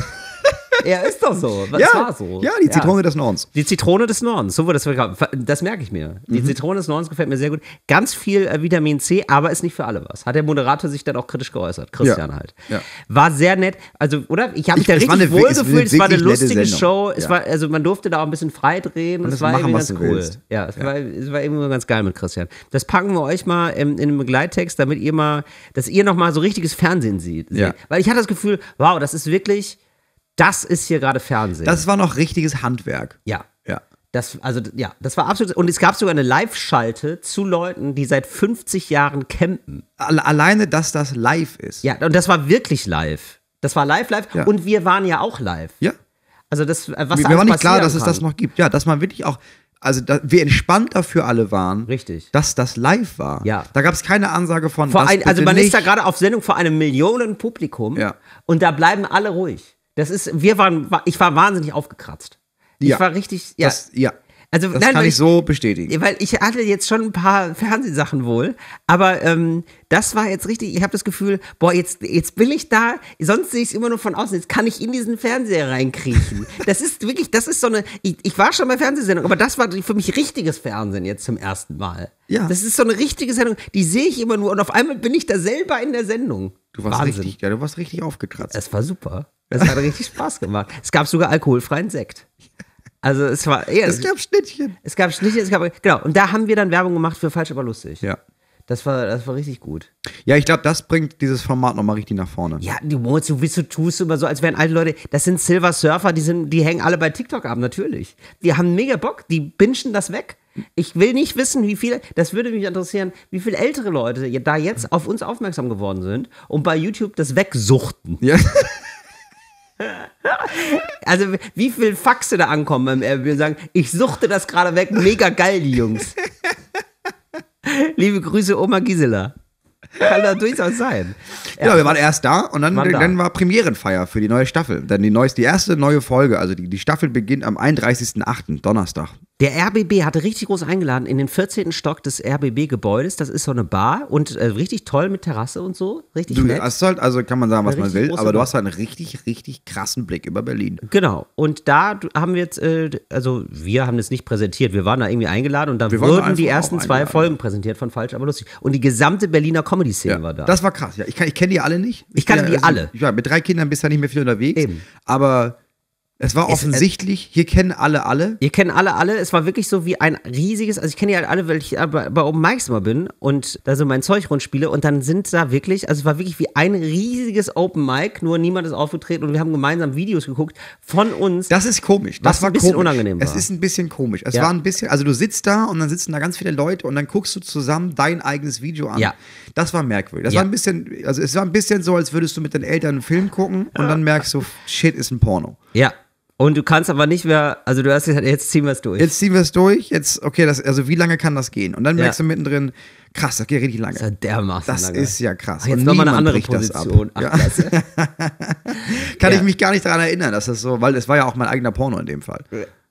er ist doch so. Das ja, war so. Ja, die Zitrone ja. des Nordens. Die Zitrone des Nordens. So wurde das Das merke ich mir. Die mhm. Zitrone des Nordens gefällt mir sehr gut. Ganz viel äh, Vitamin C, aber ist nicht für alle was. Hat der Moderator sich dann auch kritisch geäußert. Christian ja. halt. Ja. War sehr nett. Also, oder? Ich habe mich da richtig wohl gefühlt. Es war eine lustige Show. Es war, also, man durfte da auch ein bisschen frei drehen. Und es war machen, irgendwie ganz cool. Willst. Ja, es, War, es war irgendwie ganz geil mit Christian. Das packen wir euch mal in, in den Begleittext, damit ihr mal, dass ihr nochmal so richtiges Fernsehen seht. Weil ich hatte das Gefühl, wow, das ist wirklich das ist hier gerade Fernsehen. Das war noch richtiges Handwerk. Ja. Ja. Das, also, ja, das war absolut. Und es gab sogar eine Live-Schalte zu Leuten, die seit 50 Jahren campen. Alleine, dass das live ist. Ja, und das war wirklich live. Das war live, live. Ja. Und wir waren ja auch live. Ja. Also, das, äh, was Mir, war nicht klar, dass kann. es das noch gibt. Ja, dass man wirklich auch also da, wie entspannt dafür alle waren, Richtig. dass das live war. Ja. Da gab es keine Ansage von. Ein, also man nicht. ist da gerade auf Sendung vor einem Millionenpublikum. ja. und da bleiben alle ruhig. Das ist, wir waren, ich war wahnsinnig aufgekratzt. Ich ja, war richtig, ja. Das, ja. Also, das nein, kann ich, so bestätigen. Weil ich hatte jetzt schon ein paar Fernsehsachen wohl, aber ähm, das war jetzt richtig, ich habe das Gefühl, boah, jetzt, jetzt bin ich da, sonst sehe ich es immer nur von außen, jetzt kann ich in diesen Fernseher reinkriechen. das ist wirklich, das ist so eine, ich, ich war schon bei Fernsehsendung, aber das war für mich richtiges Fernsehen jetzt zum ersten Mal. Ja. Das ist so eine richtige Sendung, die sehe ich immer nur und auf einmal bin ich da selber in der Sendung. Du warst Wahnsinn. richtig, ja, du warst richtig aufgekratzt. Das war super. Es hat richtig Spaß gemacht. Es gab sogar alkoholfreien Sekt. Also es war eher. Es gab Schnittchen. Es gab Schnittchen, es gab. Genau. Und da haben wir dann Werbung gemacht für falsch, aber lustig. Ja. Das war, das war richtig gut. Ja, ich glaube, das bringt dieses Format nochmal richtig nach vorne. Ja, die Moritz, du willst, du tust immer so, als wären alte Leute, das sind Silver Surfer, die, sind, die hängen alle bei TikTok ab, natürlich. Die haben mega Bock, die bingen das weg. Ich will nicht wissen, wie viele, das würde mich interessieren, wie viele ältere Leute da jetzt auf uns aufmerksam geworden sind und bei YouTube das wegsuchten. Ja. Also, wie viel Faxe da ankommen beim Airbnb und sagen, ich suchte das gerade weg, mega geil, die Jungs. Liebe Grüße, Oma Gisela. Kann da durchaus sein. Ja, ja, wir waren erst da und dann, da. dann war Premierenfeier für die neue Staffel. Dann die, neues, die erste neue Folge, also die, die Staffel beginnt am 31.08., Donnerstag. Der RBB hatte richtig groß eingeladen in den 14. Stock des RBB-Gebäudes. Das ist so eine Bar und äh, richtig toll mit Terrasse und so. Richtig du nett. hast halt, also kann man sagen, was man will, aber Bar. du hast halt einen richtig, richtig krassen Blick über Berlin. Genau. Und da haben wir jetzt, äh, also wir haben das nicht präsentiert. Wir waren da irgendwie eingeladen und da wir wurden die ersten zwei Folgen präsentiert von Falsch, aber lustig. Und die gesamte Berliner Comedy-Szene ja, war da. Das war krass. Ja, ich, ich kenne die alle nicht. Ich, ich kenne die also, alle. Ja, mit drei Kindern bist du ja nicht mehr viel unterwegs. Eben. Aber es war äh, offensichtlich, es, es, hier kennen alle alle. Hier kennen alle alle. Es war wirklich so wie ein riesiges, also ich kenne die alle, weil ich bei, Open Mics immer bin und da so mein Zeug rundspiele und dann sind da wirklich, also es war wirklich wie ein riesiges Open Mic, nur niemand ist aufgetreten und wir haben gemeinsam Videos geguckt von uns. Das ist komisch. Das war ein bisschen komisch. unangenehm. War. Es ist ein bisschen komisch. Es ja. war ein bisschen, also du sitzt da und dann sitzen da ganz viele Leute und dann guckst du zusammen dein eigenes Video an. Ja. Das war merkwürdig. Das ja. war ein bisschen, also es war ein bisschen so, als würdest du mit deinen Eltern einen Film gucken und dann merkst du, shit, ist ein Porno. Ja. Und du kannst aber nicht mehr, also du hast gesagt, jetzt ziehen wir es durch. Jetzt ziehen wir es durch, jetzt, okay, das, also wie lange kann das gehen? Und dann merkst ja. du mittendrin, krass, das geht richtig lange. Das ist ja dermaßen Das lange. ist ja krass. Ach, jetzt also nochmal eine andere Position. Ach, ja. kann ja. ich mich gar nicht daran erinnern, dass das so, weil es war ja auch mein eigener Porno in dem Fall.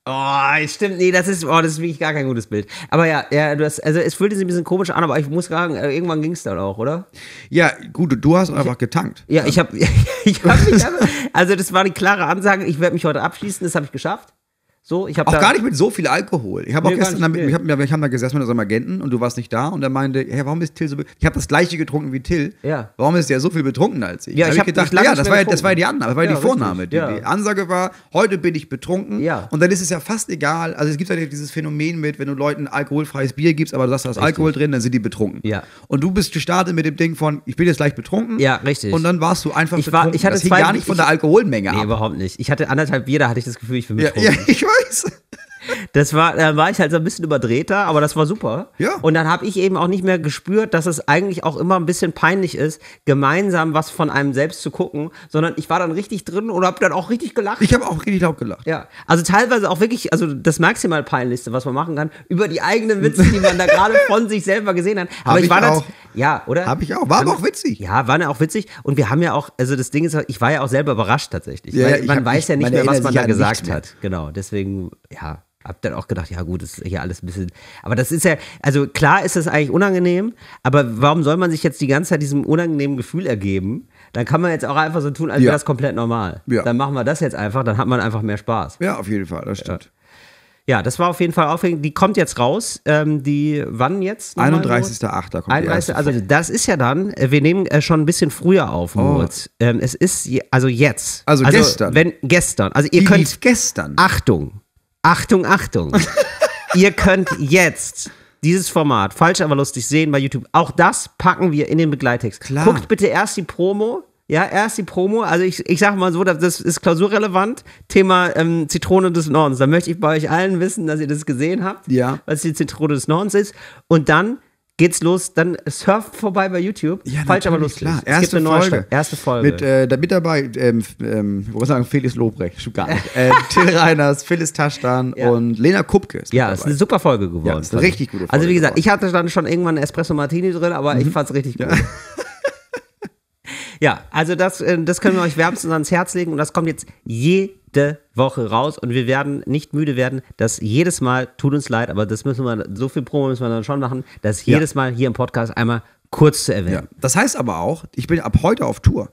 Oh, stimmt, nee, das ist, oh, das ist wirklich gar kein gutes Bild. Aber ja, ja du hast, also es fühlte sich ein bisschen komisch an, aber ich muss sagen, äh, irgendwann ging es dann auch, oder? Ja, gut, du hast einfach getankt. Ja, ich also habe, ich hab mich, also das war eine klare Ansage, ich werde mich heute abschließen, das habe ich geschafft. So, ich habe auch gar nicht mit so viel Alkohol. Ich habe auch gestern, damit, ich hab, wir haben da gesessen mit unserem Agenten und du warst nicht da und er meinte, hey, warum ist Till so? Ich habe das gleiche getrunken wie Till. Ja. Warum ist der so viel betrunken als ich? Ja, hab ich habe gedacht, ja, das war, ja, das war die Annahme, das war ja, die Vorname. Die, ja. die, Ansage war, heute bin ich betrunken. Ja. Und dann ist es ja fast egal. Also es gibt ja dieses Phänomen mit, wenn du Leuten alkoholfreies Bier gibst, aber du sagst, da ist Alkohol drin, dann sind die betrunken. Ja. Und du bist gestartet mit dem Ding von, ich bin jetzt gleich betrunken. Ja, richtig. Und dann warst du einfach ich war, Ich hatte das hing gar nicht von der Alkoholmenge nee, ab. überhaupt nicht. Ich hatte anderthalb Bier, da hatte ich das Gefühl, ich bin betrunken. Ja, ich war Scheiße. Das war, da war ich halt so ein bisschen überdrehter, aber das war super. Ja. Und dann habe ich eben auch nicht mehr gespürt, dass es eigentlich auch immer ein bisschen peinlich ist, gemeinsam was von einem selbst zu gucken, sondern ich war dann richtig drin und habe dann auch richtig gelacht. Ich habe auch richtig laut gelacht. Ja. Also teilweise auch wirklich, also das maximal peinlichste, was man machen kann, über die eigenen Witze, die man da gerade von sich selber gesehen hat. Aber hab ich, war auch. Dann, ja, oder? Habe ich auch. War aber auch witzig. Ja, war auch witzig. Und wir haben ja auch, also das Ding ist, ich war ja auch selber überrascht tatsächlich. Ja, man, man weiß ja nicht mehr, was man da gesagt hat. Genau, deswegen, ja, hab dann auch gedacht, ja gut, das ist hier alles ein bisschen. Aber das ist ja, also klar ist das eigentlich unangenehm, aber warum soll man sich jetzt die ganze Zeit diesem unangenehmen Gefühl ergeben? Dann kann man jetzt auch einfach so tun, als ja. wäre das komplett normal. Ja. Dann machen wir das jetzt einfach, dann hat man einfach mehr Spaß. Ja, auf jeden Fall, das stimmt. Ja. Ja, das war auf jeden Fall aufregend. Die kommt jetzt raus. Ähm, die wann jetzt? 31.8. kommt 31. Also das ist ja dann, äh, wir nehmen äh, schon ein bisschen früher auf, oh. Moritz. Oh. Ähm, es ist je, also jetzt. Also, also, gestern. Wenn gestern. Also ihr die könnt gestern. Achtung. Achtung, Achtung. ihr könnt jetzt dieses Format falsch aber lustig sehen bei YouTube. Auch das packen wir in den Begleittext. Klar. Guckt bitte erst die Promo, ja, erst die Promo. Also ich, ich sage mal so, das ist klausurrelevant. Thema ähm, Zitrone des Nordens. Da möchte ich bei euch allen wissen, dass ihr das gesehen habt, ja. was die Zitrone des Nordens ist. Und dann geht's los. Dann surft vorbei bei YouTube. Ja, Falsch, aber lustig. Klar. Erste Folge. Erste Folge. Mit, äh, mit dabei, ähm, ähm, wo wir sagen, Felix Lobrecht, gar nicht. äh, Till Reiners, Phyllis Taschdan ja. und Lena Kupke. Ist ja, dabei. ist eine super Folge geworden. Ja, ist eine richtig gute Folge. Also, wie gesagt, geworden. ich hatte dann schon irgendwann Espresso Martini drin, aber mhm. ich fand's richtig gut. Ja. Ja, also das, äh, das können wir euch wärmstens ans Herz legen und das kommt jetzt jede Woche raus und wir werden nicht müde werden, dass jedes Mal, tut uns leid, aber das müssen wir, so viel Promo müssen wir dann schon machen, dass ja. jedes Mal hier im Podcast einmal kurz zu erwähnen. Ja. Das heißt aber auch, ich bin ab heute auf Tour.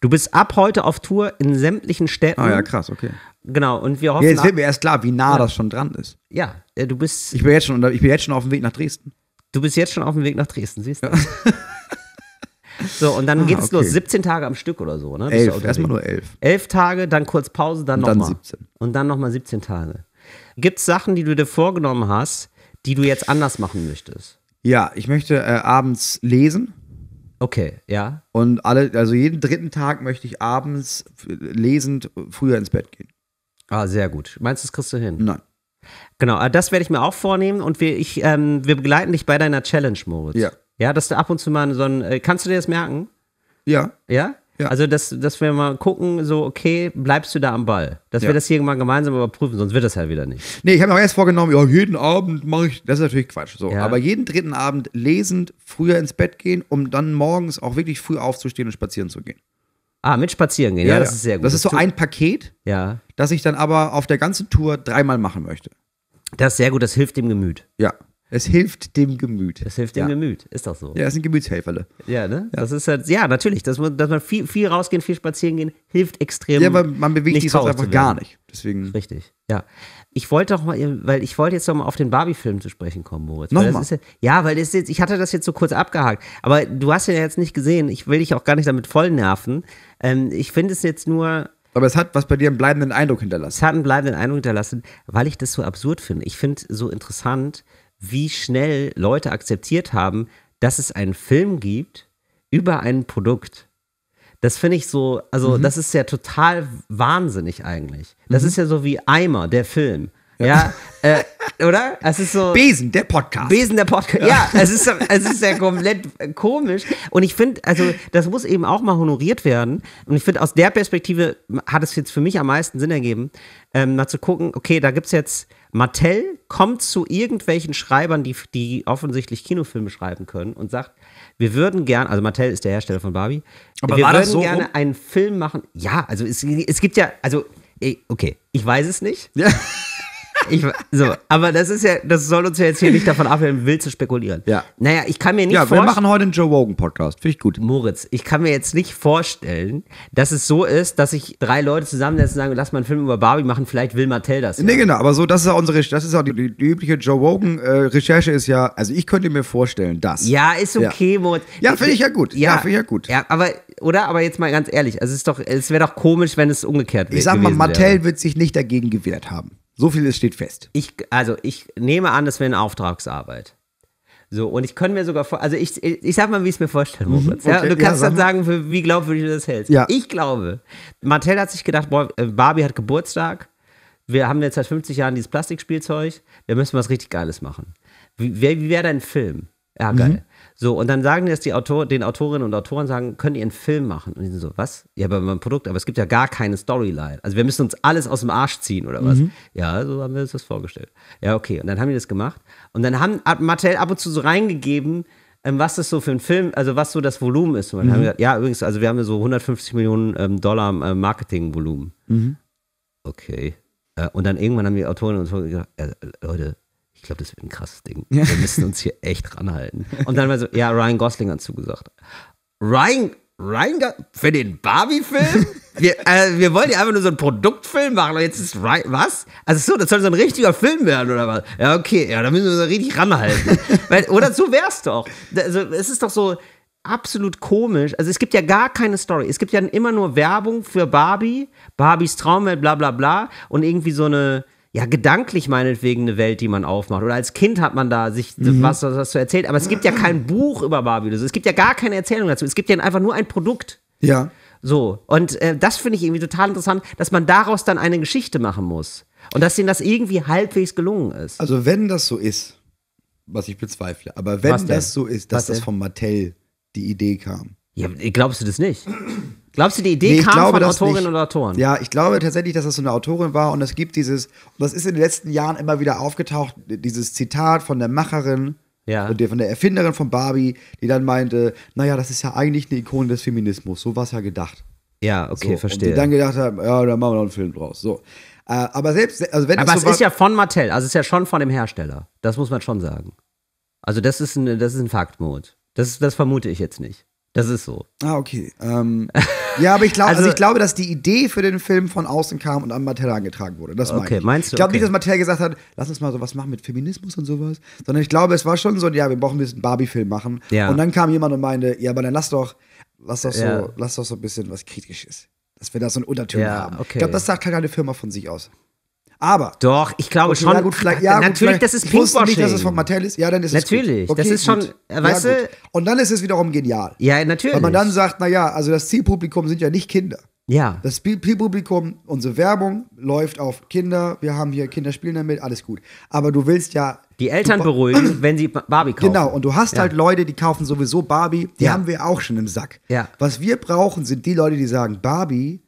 Du bist ab heute auf Tour in sämtlichen Städten. Ah ja, krass, okay. Genau, und wir hoffen. Ja, jetzt wird mir erst klar, wie nah ja. das schon dran ist. Ja, äh, du bist. Ich bin, jetzt schon, ich bin jetzt schon auf dem Weg nach Dresden. Du bist jetzt schon auf dem Weg nach Dresden, siehst du? Ja. So, und dann ah, geht's okay. los. 17 Tage am Stück oder so, ne? Elf, erstmal nur elf. Elf Tage, dann kurz Pause, dann nochmal. Dann 17. Und dann nochmal 17 Tage. Gibt's Sachen, die du dir vorgenommen hast, die du jetzt anders machen möchtest? Ja, ich möchte äh, abends lesen. Okay, ja. Und alle, also jeden dritten Tag möchte ich abends äh, lesend früher ins Bett gehen. Ah, sehr gut. Meinst du, das kriegst du hin? Nein. Genau, äh, das werde ich mir auch vornehmen und wir, ich, ähm, wir begleiten dich bei deiner Challenge, Moritz. Ja. Ja, dass du ab und zu mal so ein. Äh, kannst du dir das merken? Ja. Ja? Ja. Also, dass, dass wir mal gucken, so, okay, bleibst du da am Ball? Dass ja. wir das hier mal gemeinsam überprüfen, sonst wird das halt wieder nicht. Nee, ich habe mir auch erst vorgenommen, ja, jeden Abend mache ich, das ist natürlich Quatsch, so. Ja. Aber jeden dritten Abend lesend früher ins Bett gehen, um dann morgens auch wirklich früh aufzustehen und spazieren zu gehen. Ah, mit spazieren gehen, ja, das ist sehr gut. Das ist so ein Paket, ja. das ich dann aber auf der ganzen Tour dreimal machen möchte. Das ist sehr gut, das hilft dem Gemüt. Ja. Es hilft dem Gemüt. Es hilft ja. dem Gemüt, ist doch so. Ja, es sind Gemütshelferle. Ja, ne? Ja. Das ist halt, ja, natürlich, dass man, dass man viel, viel rausgehen, viel spazieren gehen, hilft extrem. Ja, aber man bewegt sich sonst einfach gar nicht. Deswegen. Richtig, ja. Ich wollte doch mal, weil ich wollte jetzt noch mal auf den Barbie-Film zu sprechen kommen, Moritz. Nochmal. Ja, ja, weil das jetzt, ich hatte das jetzt so kurz abgehakt. Aber du hast ihn ja jetzt nicht gesehen. Ich will dich auch gar nicht damit voll nerven. Ähm, ich finde es jetzt nur, aber es hat was bei dir einen bleibenden Eindruck hinterlassen. Es hat einen bleibenden Eindruck hinterlassen, weil ich das so absurd finde. Ich finde so interessant, wie schnell Leute akzeptiert haben, dass es einen Film gibt über ein Produkt. Das finde ich so, also mhm. das ist ja total wahnsinnig eigentlich. Das mhm. ist ja so wie Eimer, der Film. Ja, ja äh, oder? Es ist so. Besen, der Podcast. Besen, der Podcast. Ja, ja es, ist, es ist ja komplett äh, komisch. Und ich finde, also, das muss eben auch mal honoriert werden. Und ich finde, aus der Perspektive hat es jetzt für mich am meisten Sinn ergeben, ähm, mal zu gucken, okay, da gibt es jetzt Mattel kommt zu irgendwelchen Schreibern, die, die offensichtlich Kinofilme schreiben können und sagt, wir würden gerne, also Mattel ist der Hersteller von Barbie, Aber wir würden so gerne rum? einen Film machen. Ja, also es, es gibt ja, also eh, okay, ich weiß es nicht. Ja. Ich, so, aber das ist ja, das soll uns ja jetzt hier nicht davon abhören, wild zu spekulieren. Ja. Naja, ich kann mir nicht vorstellen. Ja, wir machen heute einen Joe Wogan Podcast. Finde ich gut. Moritz, ich kann mir jetzt nicht vorstellen, dass es so ist, dass sich drei Leute zusammensetzen und sagen, lass mal einen Film über Barbie machen, vielleicht will Mattel das. Ja. Nee, genau, aber so, das ist auch unsere, das ist ja die, die, die, übliche Joe Wogan äh, Recherche ist ja, also ich könnte mir vorstellen, dass. Ja, ist okay, ja. Moritz. Ja, finde ich ja gut. Ja, ja finde ich ja gut. Ja, aber, oder? Aber jetzt mal ganz ehrlich, also es ist doch, es wäre doch komisch, wenn es umgekehrt wäre. Ich sag mal, Mattel wäre. wird sich nicht dagegen gewehrt haben. So viel steht fest. Ich, also ich nehme an, das wäre eine Auftragsarbeit. So, und ich könnte mir sogar vor, also ich, ich sag mal, wie ich es mir vorstelle, Moritz. Mhm. okay. ja, du kannst ja, dann sagen, für, wie glaubwürdig du das hältst. Ja. Ich glaube, Mattel hat sich gedacht, boah, äh, Barbie hat Geburtstag, wir haben jetzt seit 50 Jahren dieses Plastikspielzeug, wir müssen was richtig Geiles machen. Wie, wie wäre dein Film? Ja, mhm. geil. Mhm. So, und dann sagen jetzt die Autor, den Autorinnen und Autoren, sagen, können ihr einen Film machen? Und die sind so, was? Ja, bei meinem Produkt, aber es gibt ja gar keine Storyline. Also wir müssen uns alles aus dem Arsch ziehen oder was? Mhm. Ja, so haben wir uns das vorgestellt. Ja, okay. Und dann haben die das gemacht. Und dann haben, hat Mattel ab und zu so reingegeben, ähm, was das so für ein Film, also was so das Volumen ist. Und dann mhm. haben wir gesagt, ja, übrigens, also wir haben so 150 Millionen ähm, Dollar äh, Marketingvolumen. Mhm. Okay. Äh, und dann irgendwann haben die Autorinnen und Autoren gesagt, äh, Leute, glaube, das wird ein krasses Ding. Wir müssen uns hier echt ranhalten. Und dann war so, ja, Ryan Gosling hat zugesagt. Ryan, Ryan für den Barbie-Film? Wir, äh, wir wollen ja einfach nur so einen Produktfilm machen und jetzt ist Ryan, was? Also so, das soll so ein richtiger Film werden oder was? Ja, okay, ja, da müssen wir uns so richtig ranhalten. Weil, oder so wär's doch. Also, es ist doch so absolut komisch. Also es gibt ja gar keine Story. Es gibt ja immer nur Werbung für Barbie, Barbies Traumwelt, bla bla bla und irgendwie so eine ja, gedanklich meinetwegen eine Welt, die man aufmacht. Oder als Kind hat man da sich mhm. was, dazu erzählt. Aber es gibt ja ah. kein Buch über Barbie. Es gibt ja gar keine Erzählung dazu. Es gibt ja einfach nur ein Produkt. Ja. So. Und äh, das finde ich irgendwie total interessant, dass man daraus dann eine Geschichte machen muss. Und dass denen das irgendwie halbwegs gelungen ist. Also, wenn das so ist, was ich bezweifle, aber wenn das so ist, dass das von Mattel die Idee kam. Ja, glaubst du das nicht? Glaubst du, die Idee nee, kam glaube, von Autorinnen oder Autoren? Ja, ich glaube tatsächlich, dass das so eine Autorin war und es gibt dieses, das ist in den letzten Jahren immer wieder aufgetaucht, dieses Zitat von der Macherin, ja. Und der, von der Erfinderin von Barbie, die dann meinte, naja, das ist ja eigentlich eine Ikone des Feminismus. So war es ja gedacht. Ja, okay, so. verstehe. Und die dann gedacht haben, ja, dann machen wir noch einen Film draus. So. Äh, aber selbst, also wenn Aber so es ist ja von Mattel, also es ist ja schon von dem Hersteller. Das muss man schon sagen. Also das ist ein, das ist ein Faktmod. Das, das vermute ich jetzt nicht. Das ist so. Ah, okay. Ähm, Ja, aber ich, glaub, also, also ich glaube, dass die Idee für den Film von außen kam und an Mattel angetragen wurde. Das okay, ich. meinst du? Ich glaube okay. nicht, dass Mattel gesagt hat, lass uns mal sowas machen mit Feminismus und sowas, sondern ich glaube, es war schon so, ja, wir brauchen ein bisschen Barbie-Film machen. Ja. Und dann kam jemand und meinte, ja, aber dann lass doch, lass doch so, ja. lass doch so ein bisschen was Kritisches. Dass wir da so ein Untertöne ja, haben. Okay. Ich glaube, das sagt keine halt Firma von sich aus. Aber. Doch, ich glaube schon. gut, vielleicht, ja, natürlich, gut, das ist Pinkwashing. nicht, dass es von Mattel ist. Ja, dann ist natürlich, es Natürlich, okay, das ist schon, weißt ja, du. Und dann ist es wiederum genial. Ja, natürlich. Weil man dann sagt, naja, also das Zielpublikum sind ja nicht Kinder. Ja. Das Zielpublikum, unsere Werbung läuft auf Kinder. Wir haben hier Kinder spielen damit, alles gut. Aber du willst ja. Die Eltern beruhigen, wenn sie Barbie kaufen. Genau, und du hast ja. halt Leute, die kaufen sowieso Barbie. Die haben wir auch schon im Sack. Ja. Was wir brauchen, sind die Leute, die sagen, Barbie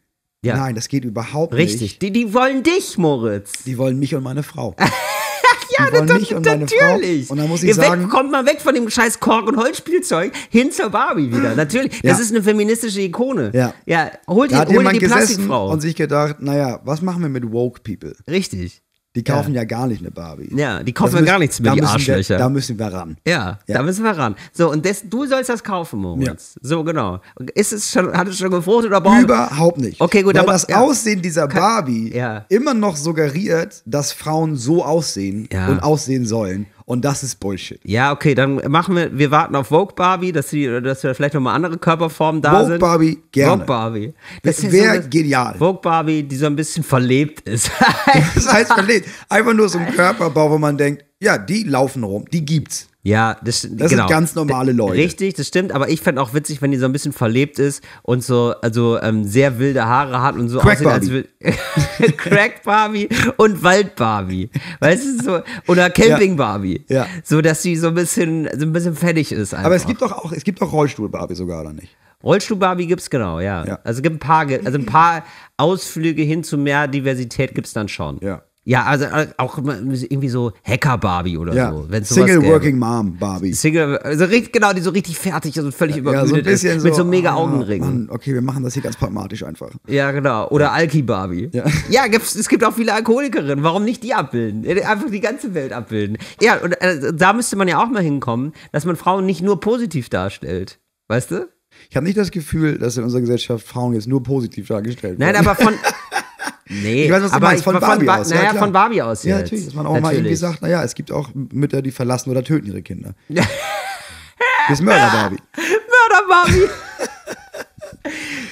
ja. Nein, das geht überhaupt Richtig. nicht. Richtig. Die, die wollen dich, Moritz. Die wollen mich und meine Frau. ja, die wollen mich und meine natürlich. Frau. Und dann muss ich Ihr sagen, weg, kommt mal weg von dem scheiß Kork- und Holzspielzeug hin zur Barbie wieder. natürlich, ja. das ist eine feministische Ikone. Ja, ja holt, da die, hat holt die Plastikfrau. Und sich gedacht, naja, was machen wir mit woke people? Richtig. Die kaufen ja. ja. gar nicht eine Barbie. Ja, die kaufen ja gar nichts mehr, die Arschlöcher. Wir, da müssen wir ran. Ja, ja, da müssen wir ran. So, und des, du sollst das kaufen, Moritz. Ja. So, genau. Ist es schon, hat es schon gefruchtet oder braucht Überhaupt nicht. Okay, gut. Weil aber, das Aussehen dieser Barbie immer noch suggeriert, dass Frauen so aussehen und aussehen sollen. Und das ist Bullshit. Ja, okay, dann machen wir, wir warten auf Vogue Barbie, dass, sie, dass wir vielleicht nochmal andere Körperformen da Vogue sind. Vogue Barbie, gerne. Vogue Barbie. Das wäre so genial. Vogue Barbie, die so ein bisschen verlebt ist. das heißt verlebt. Einfach nur so ein Körperbau, wo man denkt, ja, die laufen rum, die gibt's. Ja, das, das genau. sind ganz normale Leute. Richtig, das stimmt, aber ich fände auch witzig, wenn die so ein bisschen verlebt ist und so, also ähm, sehr wilde Haare hat und so Crack aussehen, Barbie. als Crack Barbie und Wald Barbie. Weißt du, so, oder Camping Barbie. Ja. ja. So, dass sie so ein bisschen, so ein bisschen fertig ist. Einfach. Aber es gibt doch auch, es gibt auch Rollstuhl Barbie sogar, oder nicht? Rollstuhl Barbie gibt's genau, ja. ja. Also gibt ein paar, also ein paar Ausflüge hin zu mehr Diversität gibt's dann schon. Ja. Ja, also äh, auch irgendwie so Hacker-Barbie oder ja. so. Single Working Mom Barbie. Single, also richtig, genau, die so richtig fertig, also völlig ja, übermüdet ja, so ist, mit so, mega oh, Augenringen. Mann, okay, wir machen das hier ganz pragmatisch einfach. Ja, genau. Oder Alki-Barbie. Ja, ja es gibt auch viele Alkoholikerinnen. Warum nicht die abbilden? Einfach die ganze Welt abbilden. Ja, und also, da müsste man ja auch mal hinkommen, dass man Frauen nicht nur positiv darstellt. Weißt du? Ich habe nicht das Gefühl, dass in unserer Gesellschaft Frauen jetzt nur positiv dargestellt werden. Nein, aber von. Nee, ich weiß, was aber du meinst, von, Barbie von, ba aus. Naja, ja, von Barbie aus. Ja, natürlich, dass man auch natürlich. mal irgendwie sagt, naja, es gibt auch Mütter, die verlassen oder töten ihre Kinder. das ist Mörder Barbie. Mörder Barbie.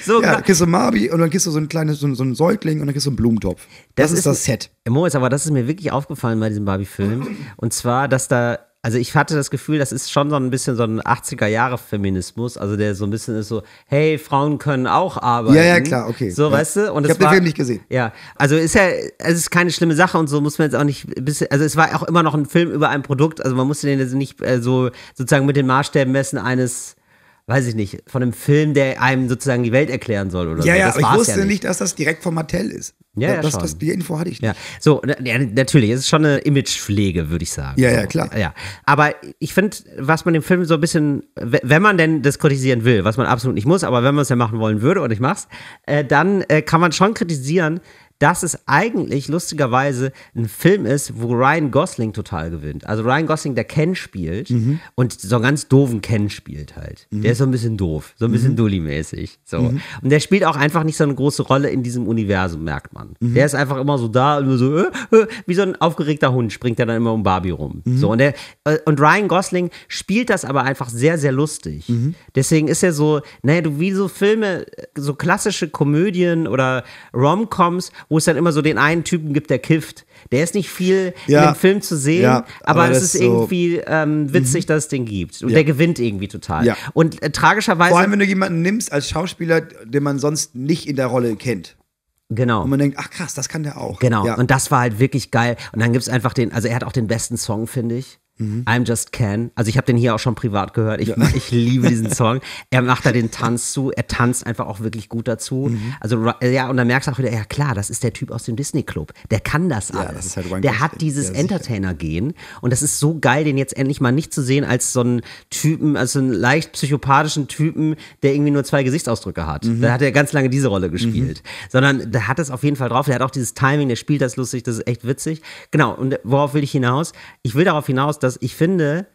So, ja, kriegst du Marbi und dann kriegst du so ein kleines, so, so ein Säugling und dann kriegst du einen Blumentopf. Das, das ist, ist, das Set. Moritz, aber das ist mir wirklich aufgefallen bei diesem Barbie-Film. Und zwar, dass da also ich hatte das Gefühl, das ist schon so ein bisschen so ein 80er-Jahre-Feminismus, also der so ein bisschen ist so, hey, Frauen können auch arbeiten. Ja, ja, klar, okay. So, ja. weißt du? Und ich habe den Film nicht gesehen. Ja, also ist ja, es ist keine schlimme Sache und so muss man jetzt auch nicht, bisschen, also es war auch immer noch ein Film über ein Produkt, also man musste den jetzt nicht äh, so sozusagen mit den Maßstäben messen eines weiß ich nicht, von einem Film, der einem sozusagen die Welt erklären soll oder ja, so. Ja, das aber ich wusste ja nicht. nicht. dass das direkt von Mattel ist. Ja, ja das, schon. Das, die Info hatte ich nicht. Ja. So, ja, natürlich, es ist schon eine Imagepflege, würde ich sagen. Ja, so. ja, klar. Ja. Aber ich finde, was man dem Film so ein bisschen, wenn man denn das kritisieren will, was man absolut nicht muss, aber wenn man es ja machen wollen würde und ich mach's, äh, dann äh, kann man schon kritisieren, dass es eigentlich lustigerweise ein Film ist, wo Ryan Gosling total gewinnt. Also Ryan Gosling, der Ken spielt mhm. und so einen ganz doofen Ken spielt halt. Mhm. Der ist so ein bisschen doof, so ein bisschen mhm. Dulli-mäßig. So. Mhm. Und der spielt auch einfach nicht so eine große Rolle in diesem Universum, merkt man. Mhm. Der ist einfach immer so da, nur so, äh, äh, wie so ein aufgeregter Hund springt er dann immer um Barbie rum. Mhm. So, und, der, äh, und Ryan Gosling spielt das aber einfach sehr, sehr lustig. Mhm. Deswegen ist er so, naja, du, wie so Filme, so klassische Komödien oder Rom-Coms, wo es dann immer so den einen Typen gibt, der kifft. Der ist nicht viel ja. in dem Film zu sehen, ja, aber, aber es ist so irgendwie ähm, witzig, mhm. dass es den gibt. Und ja. der gewinnt irgendwie total. Und äh, tragischerweise. Vor allem, wenn du jemanden nimmst als Schauspieler, den man sonst nicht in der Rolle kennt. Genau. Und man denkt, ach krass, das kann der auch. Genau. Und das war halt wirklich geil. Und dann gibt es einfach den, also er hat auch den besten Song, finde ich. Mhm. I'm Just Ken. Also ich habe den hier auch schon privat gehört. Ich, ja. ich liebe diesen Song. Er macht da den Tanz zu. Er tanzt einfach auch wirklich gut dazu. Mhm. Also ja, und dann merkst du auch wieder, ja klar, das ist der Typ aus dem Disney Club. Der kann das ja, alles. Das halt der hat dieses ja, Entertainer-Gehen. Und das ist so geil, den jetzt endlich mal nicht zu sehen als so einen Typen, als so einen leicht psychopathischen Typen, der irgendwie nur zwei Gesichtsausdrücke hat. Mhm. Da hat er ganz lange diese Rolle mhm. gespielt. Sondern der hat es auf jeden Fall drauf. Der hat auch dieses Timing, der spielt das lustig, das ist echt witzig. Genau, und worauf will ich hinaus? Ich will darauf hinaus, dass ich finde,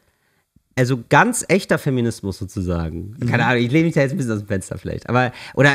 also ganz echter Feminismus sozusagen. Mhm. Keine Ahnung, ich lehne mich da jetzt ein bisschen aus dem Fenster vielleicht. Aber, oder.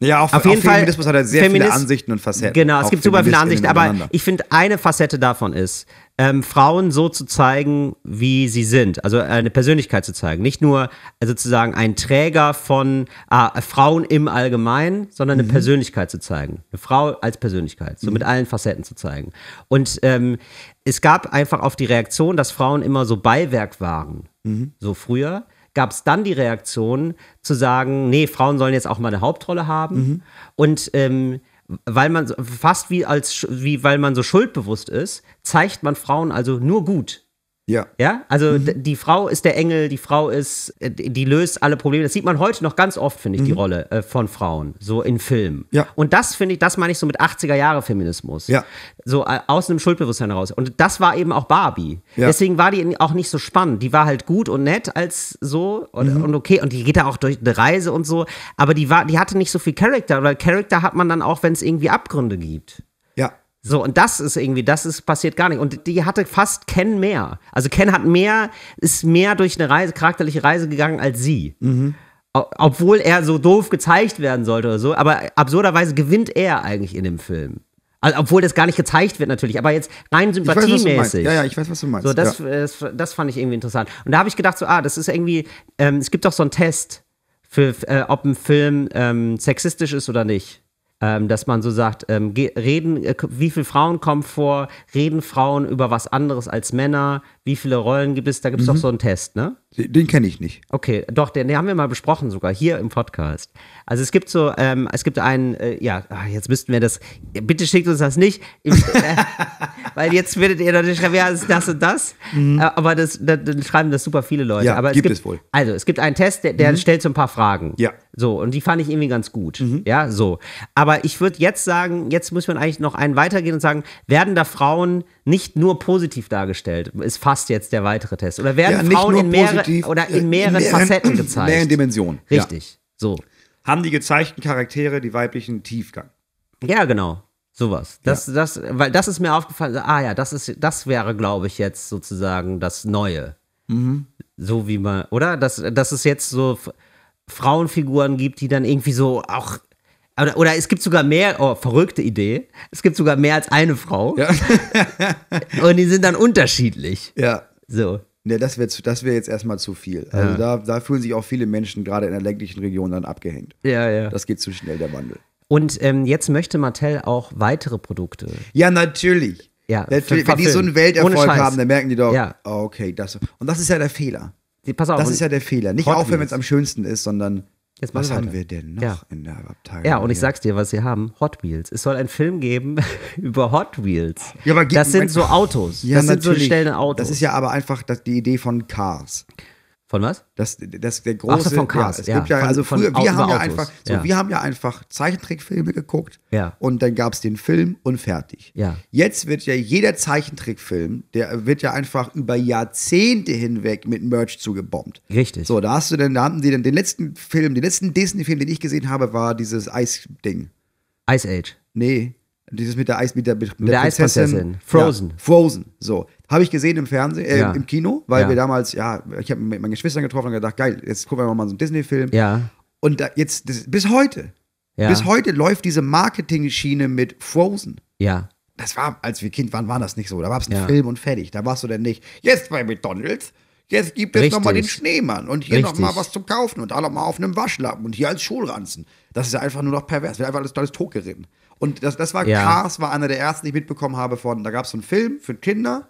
Ja, auf, auf jeden auf Fall. Feminismus hat er sehr Feminist, viele Ansichten und Facetten. Genau, es gibt super viele Ansichten. Aber ich finde, eine Facette davon ist, ähm, Frauen so zu zeigen, wie sie sind, also äh, eine Persönlichkeit zu zeigen. Nicht nur äh, sozusagen ein Träger von ah, äh, Frauen im Allgemeinen, sondern eine mhm. Persönlichkeit zu zeigen. Eine Frau als Persönlichkeit, so mhm. mit allen Facetten zu zeigen. Und ähm, es gab einfach auf die Reaktion, dass Frauen immer so Beiwerk waren, mhm. so früher. Gab es dann die Reaktion zu sagen, nee, Frauen sollen jetzt auch mal eine Hauptrolle haben. Mhm. Und ähm, weil man fast wie als wie weil man so schuldbewusst ist, zeigt man Frauen also nur gut. Ja. Ja, also mhm. die Frau ist der Engel, die Frau ist, äh, die löst alle Probleme. Das sieht man heute noch ganz oft, finde ich, mhm. die Rolle äh, von Frauen, so in Filmen. Ja. Und das finde ich, das meine ich so mit 80er-Jahre-Feminismus. Ja. So äh, aus einem Schuldbewusstsein heraus. Und das war eben auch Barbie. Ja. Deswegen war die auch nicht so spannend. Die war halt gut und nett als so und, mhm. und okay. Und die geht da auch durch eine Reise und so. Aber die war, die hatte nicht so viel Charakter, weil Charakter hat man dann auch, wenn es irgendwie Abgründe gibt. So, und das ist irgendwie, das ist passiert gar nicht. Und die hatte fast Ken mehr. Also Ken hat mehr, ist mehr durch eine Reise, charakterliche Reise gegangen als sie. Mhm. Obwohl er so doof gezeigt werden sollte oder so, aber absurderweise gewinnt er eigentlich in dem Film. Also, obwohl das gar nicht gezeigt wird natürlich, aber jetzt rein sympathiemäßig. Ja, ja, ich weiß, was du meinst. So, das, ja. das, das fand ich irgendwie interessant. Und da habe ich gedacht, so, ah, das ist irgendwie, ähm, es gibt doch so einen Test für, äh, ob ein Film ähm, sexistisch ist oder nicht ähm, dass man so sagt, ähm, reden, äh, wie viele Frauen kommen vor, reden Frauen über was anderes als Männer, wie viele Rollen gibt es, da gibt es mhm. doch so einen Test, ne? Den kenne ich nicht. Okay, doch, den, den, haben wir mal besprochen sogar hier im Podcast. Also es gibt so, ähm, es gibt einen, äh, ja, ah, jetzt müssten wir das, bitte schickt uns das nicht. Ich, äh, weil jetzt würdet ihr natürlich schreiben, ja, ist das und das. Mhm. Äh, aber das, das, das, schreiben das super viele Leute. Ja, aber gibt es, gibt, es wohl. Also, es gibt einen Test, der, der mhm. stellt so ein paar Fragen. Ja. So, und die fand ich irgendwie ganz gut. Mhm. Ja, so. Aber ich würde jetzt sagen, jetzt muss man eigentlich noch einen weitergehen und sagen, werden da Frauen nicht nur positiv dargestellt, ist fast jetzt der weitere Test. Oder werden ja, Frauen in, mehrere, positiv, oder in äh, mehreren, mehreren Facetten gezeigt? In Mehreren Dimensionen. Richtig. Ja. So. Haben die gezeigten Charaktere die weiblichen Tiefgang? Ja, genau. Sowas. Das, ja. das, weil das ist mir aufgefallen, ah ja, das ist, das wäre, glaube ich, jetzt sozusagen das Neue. Mhm. So wie man, oder? Dass, dass es jetzt so Frauenfiguren gibt, die dann irgendwie so auch. Oder, oder es gibt sogar mehr, oh, verrückte Idee, es gibt sogar mehr als eine Frau. Ja. Und die sind dann unterschiedlich. Ja. So. Ja, das wäre das wär jetzt erstmal zu viel. Also ja. da, da fühlen sich auch viele Menschen gerade in der ländlichen Region dann abgehängt. Ja, ja. Das geht zu schnell, der Wandel. Und ähm, jetzt möchte Mattel auch weitere Produkte. Ja, natürlich. Ja, natürlich, wenn die so einen Welterfolg haben, dann merken die doch, ja. Oh, okay, das. Und das ist ja der Fehler. Die, pass auf, das ist ja der Fehler. Nicht aufhören, wenn es am schönsten ist, sondern Jetzt was haben wir denn noch ja. in der Abteilung? Ja, und ich sag's dir, was sie haben: Hot Wheels. Es soll einen Film geben über Hot Wheels. Ja, aber das sind so Autos. Ja, das natürlich. sind so schnelle Autos. Das ist ja aber einfach die Idee von Cars. Von was? Das, das der große. Ach, von Cars. Ja, ja. ja von, also früher, von, wir haben ja Autos. einfach, so, ja. wir haben ja einfach Zeichentrickfilme geguckt. Ja. Und dann gab es den Film und fertig. Ja. Jetzt wird ja jeder Zeichentrickfilm, der wird ja einfach über Jahrzehnte hinweg mit Merch zugebombt. Richtig. So, da hast du denn, da haben die dann den letzten Film, den letzten Disney-Film, den ich gesehen habe, war dieses Eis-Ding. Ice Age. Nee. Dieses mit der Eis, mit der, mit mit der Prinzessin. Eisprinzessin. Frozen. Ja, Frozen. So. Habe ich gesehen im Fernsehen, äh, ja. im Kino, weil ja. wir damals, ja, ich habe mit meinen Geschwistern getroffen und gedacht, geil, jetzt gucken wir mal so einen Disney-Film. Ja. Und da, jetzt, das, bis heute, ja. bis heute läuft diese Marketing-Schiene mit Frozen. Ja. Das war, als wir Kind waren, war das nicht so. Da war es ein Film und fertig. Da warst du denn nicht, jetzt bei McDonalds, jetzt gibt es nochmal den Schneemann und hier nochmal was zum Kaufen und da nochmal auf einem Waschlappen und hier als Schulranzen. Das ist ja einfach nur noch pervers. Wir haben einfach alles, alles totgeritten. Und das, das war, ja. Cars war einer der ersten, die ich mitbekommen habe von, da gab es so einen Film für Kinder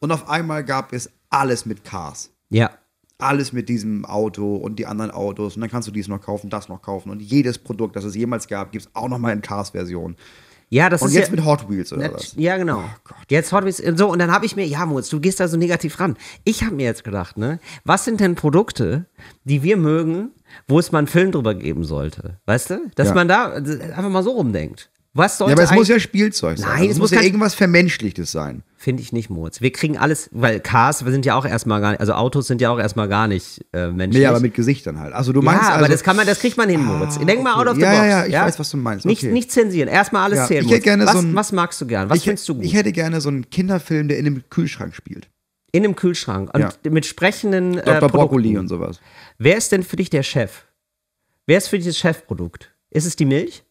und auf einmal gab es alles mit Cars. Ja. Alles mit diesem Auto und die anderen Autos und dann kannst du dies noch kaufen, das noch kaufen und jedes Produkt, das es jemals gab, gibt es auch nochmal in Cars-Version. Ja, das und ist. Und jetzt ja, mit Hot Wheels, oder? was? Ja, genau. Oh jetzt Hot Wheels. So, und dann habe ich mir, ja, Moritz, du gehst da so negativ ran. Ich habe mir jetzt gedacht, ne, was sind denn Produkte, die wir mögen, wo es mal einen Film drüber geben sollte? Weißt du? Dass ja. man da äh, einfach mal so rumdenkt. Was sollte ja, aber es muss ja Spielzeug sein. Nein, also es muss, ja irgendwas Vermenschlichtes sein. Finde ich nicht, Moritz. Wir kriegen alles, weil Cars sind ja auch erstmal gar nicht, also Autos sind ja auch erstmal gar nicht äh, menschlich. Nee, aber mit Gesichtern halt. Also du meinst. Ja, also, aber das kann man, das kriegt man hin, ah, Moritz. Ah, Denk mal out of the ja, box. Ja, ja, ich ja? weiß, was du meinst. Okay. Nicht, nicht zensieren, erstmal alles ja, zählen. Ich hätte gerne was, so ein, was magst du gern? Was ich, findest du gut? Ich hätte gerne so einen Kinderfilm, der in einem Kühlschrank spielt. In einem Kühlschrank und mit sprechenden. Dr. Äh, Brokkoli und sowas. Wer ist denn für dich der Chef? Wer ist für dich das Chefprodukt? Ist es die Milch?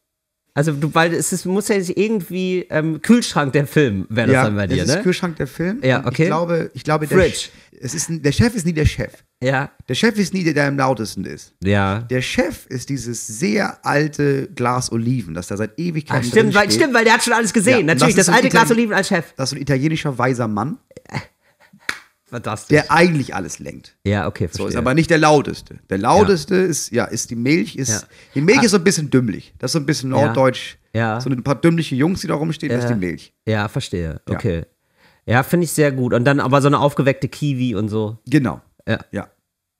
Also, du, weil es ist, muss ja irgendwie ähm, Kühlschrank der Film, wäre das ja, dann bei dir, das ist ne? Kühlschrank der Film. Ja, okay. Ich glaube, ich glaube der, Sch es ist, der Chef ist nie der Chef. Ja. Der Chef ist nie der, der am lautesten ist. Ja. Der Chef ist dieses sehr alte Glas Oliven, das da seit Ewigkeiten Ach, stimmt, drin weil, steht. Stimmt, weil der hat schon alles gesehen. Ja, Natürlich, das, das alte Glas Oliven als Chef. Das ist ein italienischer weiser Mann. Äh. Fantastisch. Der eigentlich alles lenkt. Ja, okay, verstehe. So ist aber nicht der lauteste. Der lauteste ja. ist, ja, ist die Milch, ist, ja. die Milch ah. ist so ein bisschen dümmlich. Das ist so ein bisschen norddeutsch. Ja. So ein paar dümmliche Jungs, die da rumstehen, das ist die Milch. Ja, verstehe. Okay. Ja, finde ich sehr gut. Und dann aber so eine aufgeweckte Kiwi und so. Genau. Ja. ja.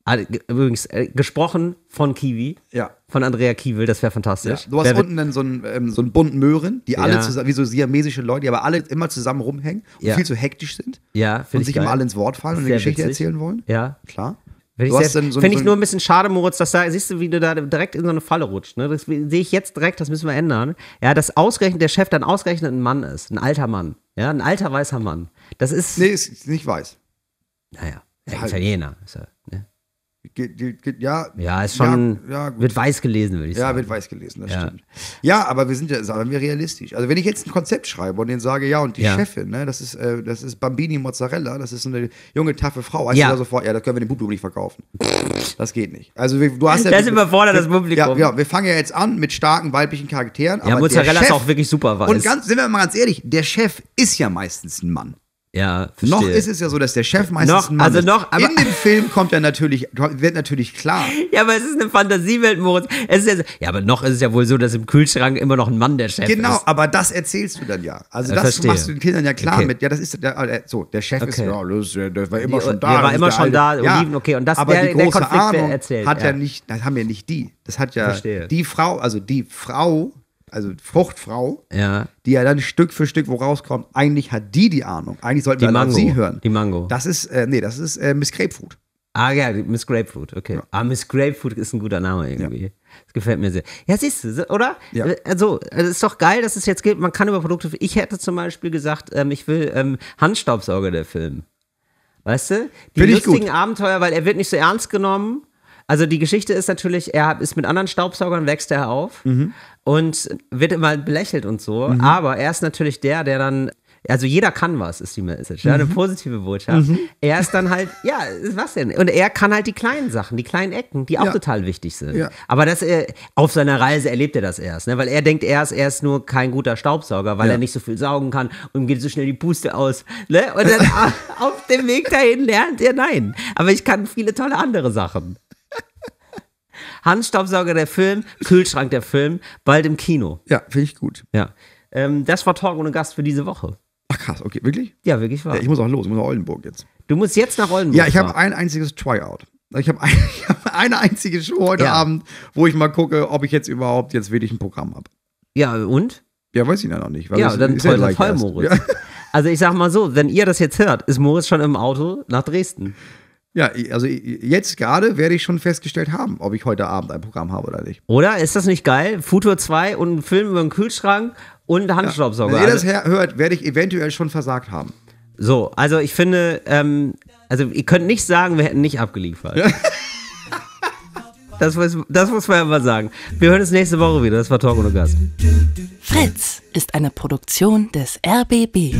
Ah, übrigens, äh, gesprochen von Kiwi. Ja. Von Andrea Kiewel, das wäre fantastisch. Ja. Du hast Wer unten dann so einen, ähm, so einen bunten Möhren, die ja. alle zusammen, wie so siamesische Leute, die aber alle immer zusammen rumhängen und ja. viel zu hektisch sind. Ja, Und sich immer alle ins Wort fallen und eine Geschichte witzig. erzählen wollen. Ja. Klar. Finde ich, so so ich, nur ein bisschen schade, Moritz, dass da, siehst du, wie du da direkt in so eine Falle rutscht. Ne? Das sehe ich jetzt direkt, das müssen wir ändern. Ja, dass ausgerechnet der Chef dann ausgerechnet ein Mann ist, ein alter Mann. Ja, ein alter weißer Mann. Das ist. Nee, ist nicht weiß. Naja, ja, halt Italiener. Ist er ja, ja, ist schon, ja, ja, wird weiß gelesen, würde ich ja, sagen. Ja, wird weiß gelesen, das stimmt. Ja, aber wir sind ja, sagen wir realistisch. Also wenn ich jetzt ein Konzept schreibe und denen sage, ja, und die Chefin, ne, das ist, äh, das ist Bambini Mozzarella, das ist eine junge, taffe Frau, heißt ja. sofort, ja, da können wir den Publikum nicht verkaufen. Das geht nicht. Also wir, du hast ja... Das wir, überfordert das Publikum. Ja, wir fangen ja jetzt an mit starken weiblichen Charakteren. Ja, Mozzarella Chef, ist auch wirklich super weiß. Und ganz, sind wir mal ganz ehrlich, der Chef ist ja meistens ein Mann. Ja, verstehe. Noch ist es ja so, dass der Chef meistens also noch, Mann also noch, aber, In dem Film kommt er natürlich, wird natürlich klar. Ja, aber es ist eine Fantasiewelt, Moritz. Es ist ja, so, ja, aber noch ist es ja wohl so, dass im Kühlschrank immer noch ein Mann der Chef genau, ist. Genau, aber das erzählst du dann ja. Also das verstehe. machst du den Kindern ja klar okay. mit. Ja, das ist der, äh, so, der Chef okay. ist, ja, das, der war immer die, schon da. Der war immer schon da, Oliven, ja, okay. Und das aber der, die große der Konflikt Ahnung erzählt. Hat ja. ja nicht, das haben ja nicht die. Das hat ja verstehe. die Frau, also die Frau also Fruchtfrau, ja. die ja dann Stück für Stück wo rauskommt, eigentlich hat die die Ahnung. Eigentlich sollten die wir also Mango, sie hören. Die Mango. Das ist, äh, nee, das ist äh, Miss Grapefruit. Ah ja, Miss Grapefruit, okay. Ja. Ah, Miss Grapefruit ist ein guter Name irgendwie. Ja. Das gefällt mir sehr. Ja, siehst du, oder? Ja. Also, es ist doch geil, dass es jetzt gibt. Man kann über Produkte. Ich hätte zum Beispiel gesagt, ähm, ich will ähm, Handstaubsauger der Film. Weißt du? Die Find lustigen Abenteuer, weil er wird nicht so ernst genommen also die Geschichte ist natürlich, er ist mit anderen Staubsaugern wächst er auf mhm. und wird immer belächelt und so. Mhm. Aber er ist natürlich der, der dann also jeder kann was, ist die Message. Ja, eine mhm. positive Botschaft. Mhm. Er ist dann halt, ja, was denn? Und er kann halt die kleinen Sachen, die kleinen Ecken, die auch ja. total wichtig sind. Ja. Aber das äh, auf seiner Reise erlebt er das erst, ne? weil er denkt, er ist, er ist nur kein guter Staubsauger, weil ja. er nicht so viel saugen kann und ihm geht so schnell die Puste aus. Ne? Und dann auf dem Weg dahin lernt er, nein, aber ich kann viele tolle andere Sachen. Handstaubsauger der Film, Kühlschrank der Film, bald im Kino. Ja, finde ich gut. Ja. Ähm, das war Talk ohne Gast für diese Woche. Ach krass, okay, wirklich? Ja, wirklich wahr. Ja, ich muss auch los, ich muss nach Oldenburg jetzt. Du musst jetzt nach Oldenburg. Ja, ich habe ein einziges Tryout. Ich habe ein, hab eine einzige Show heute ja. Abend, wo ich mal gucke, ob ich jetzt überhaupt jetzt wirklich ein Programm habe. Ja, und? Ja, weiß ich ja noch nicht. ja, dann ist toll, Moritz. Ja. Also ich sag mal so, wenn ihr das jetzt hört, ist Moritz schon im Auto nach Dresden. Ja, also jetzt gerade werde ich schon festgestellt haben, ob ich heute Abend ein Programm habe oder nicht. Oder? Ist das nicht geil? Futur 2 und ein Film über den Kühlschrank und Handstaubsauger. Ja, wenn ihr das also hört, werde ich eventuell schon versagt haben. So, also ich finde, ähm, also ihr könnt nicht sagen, wir hätten nicht abgeliefert. das, muss, das muss man ja mal sagen. Wir hören uns nächste Woche wieder. Das war Talk ohne Gast. Fritz ist eine Produktion des RBB.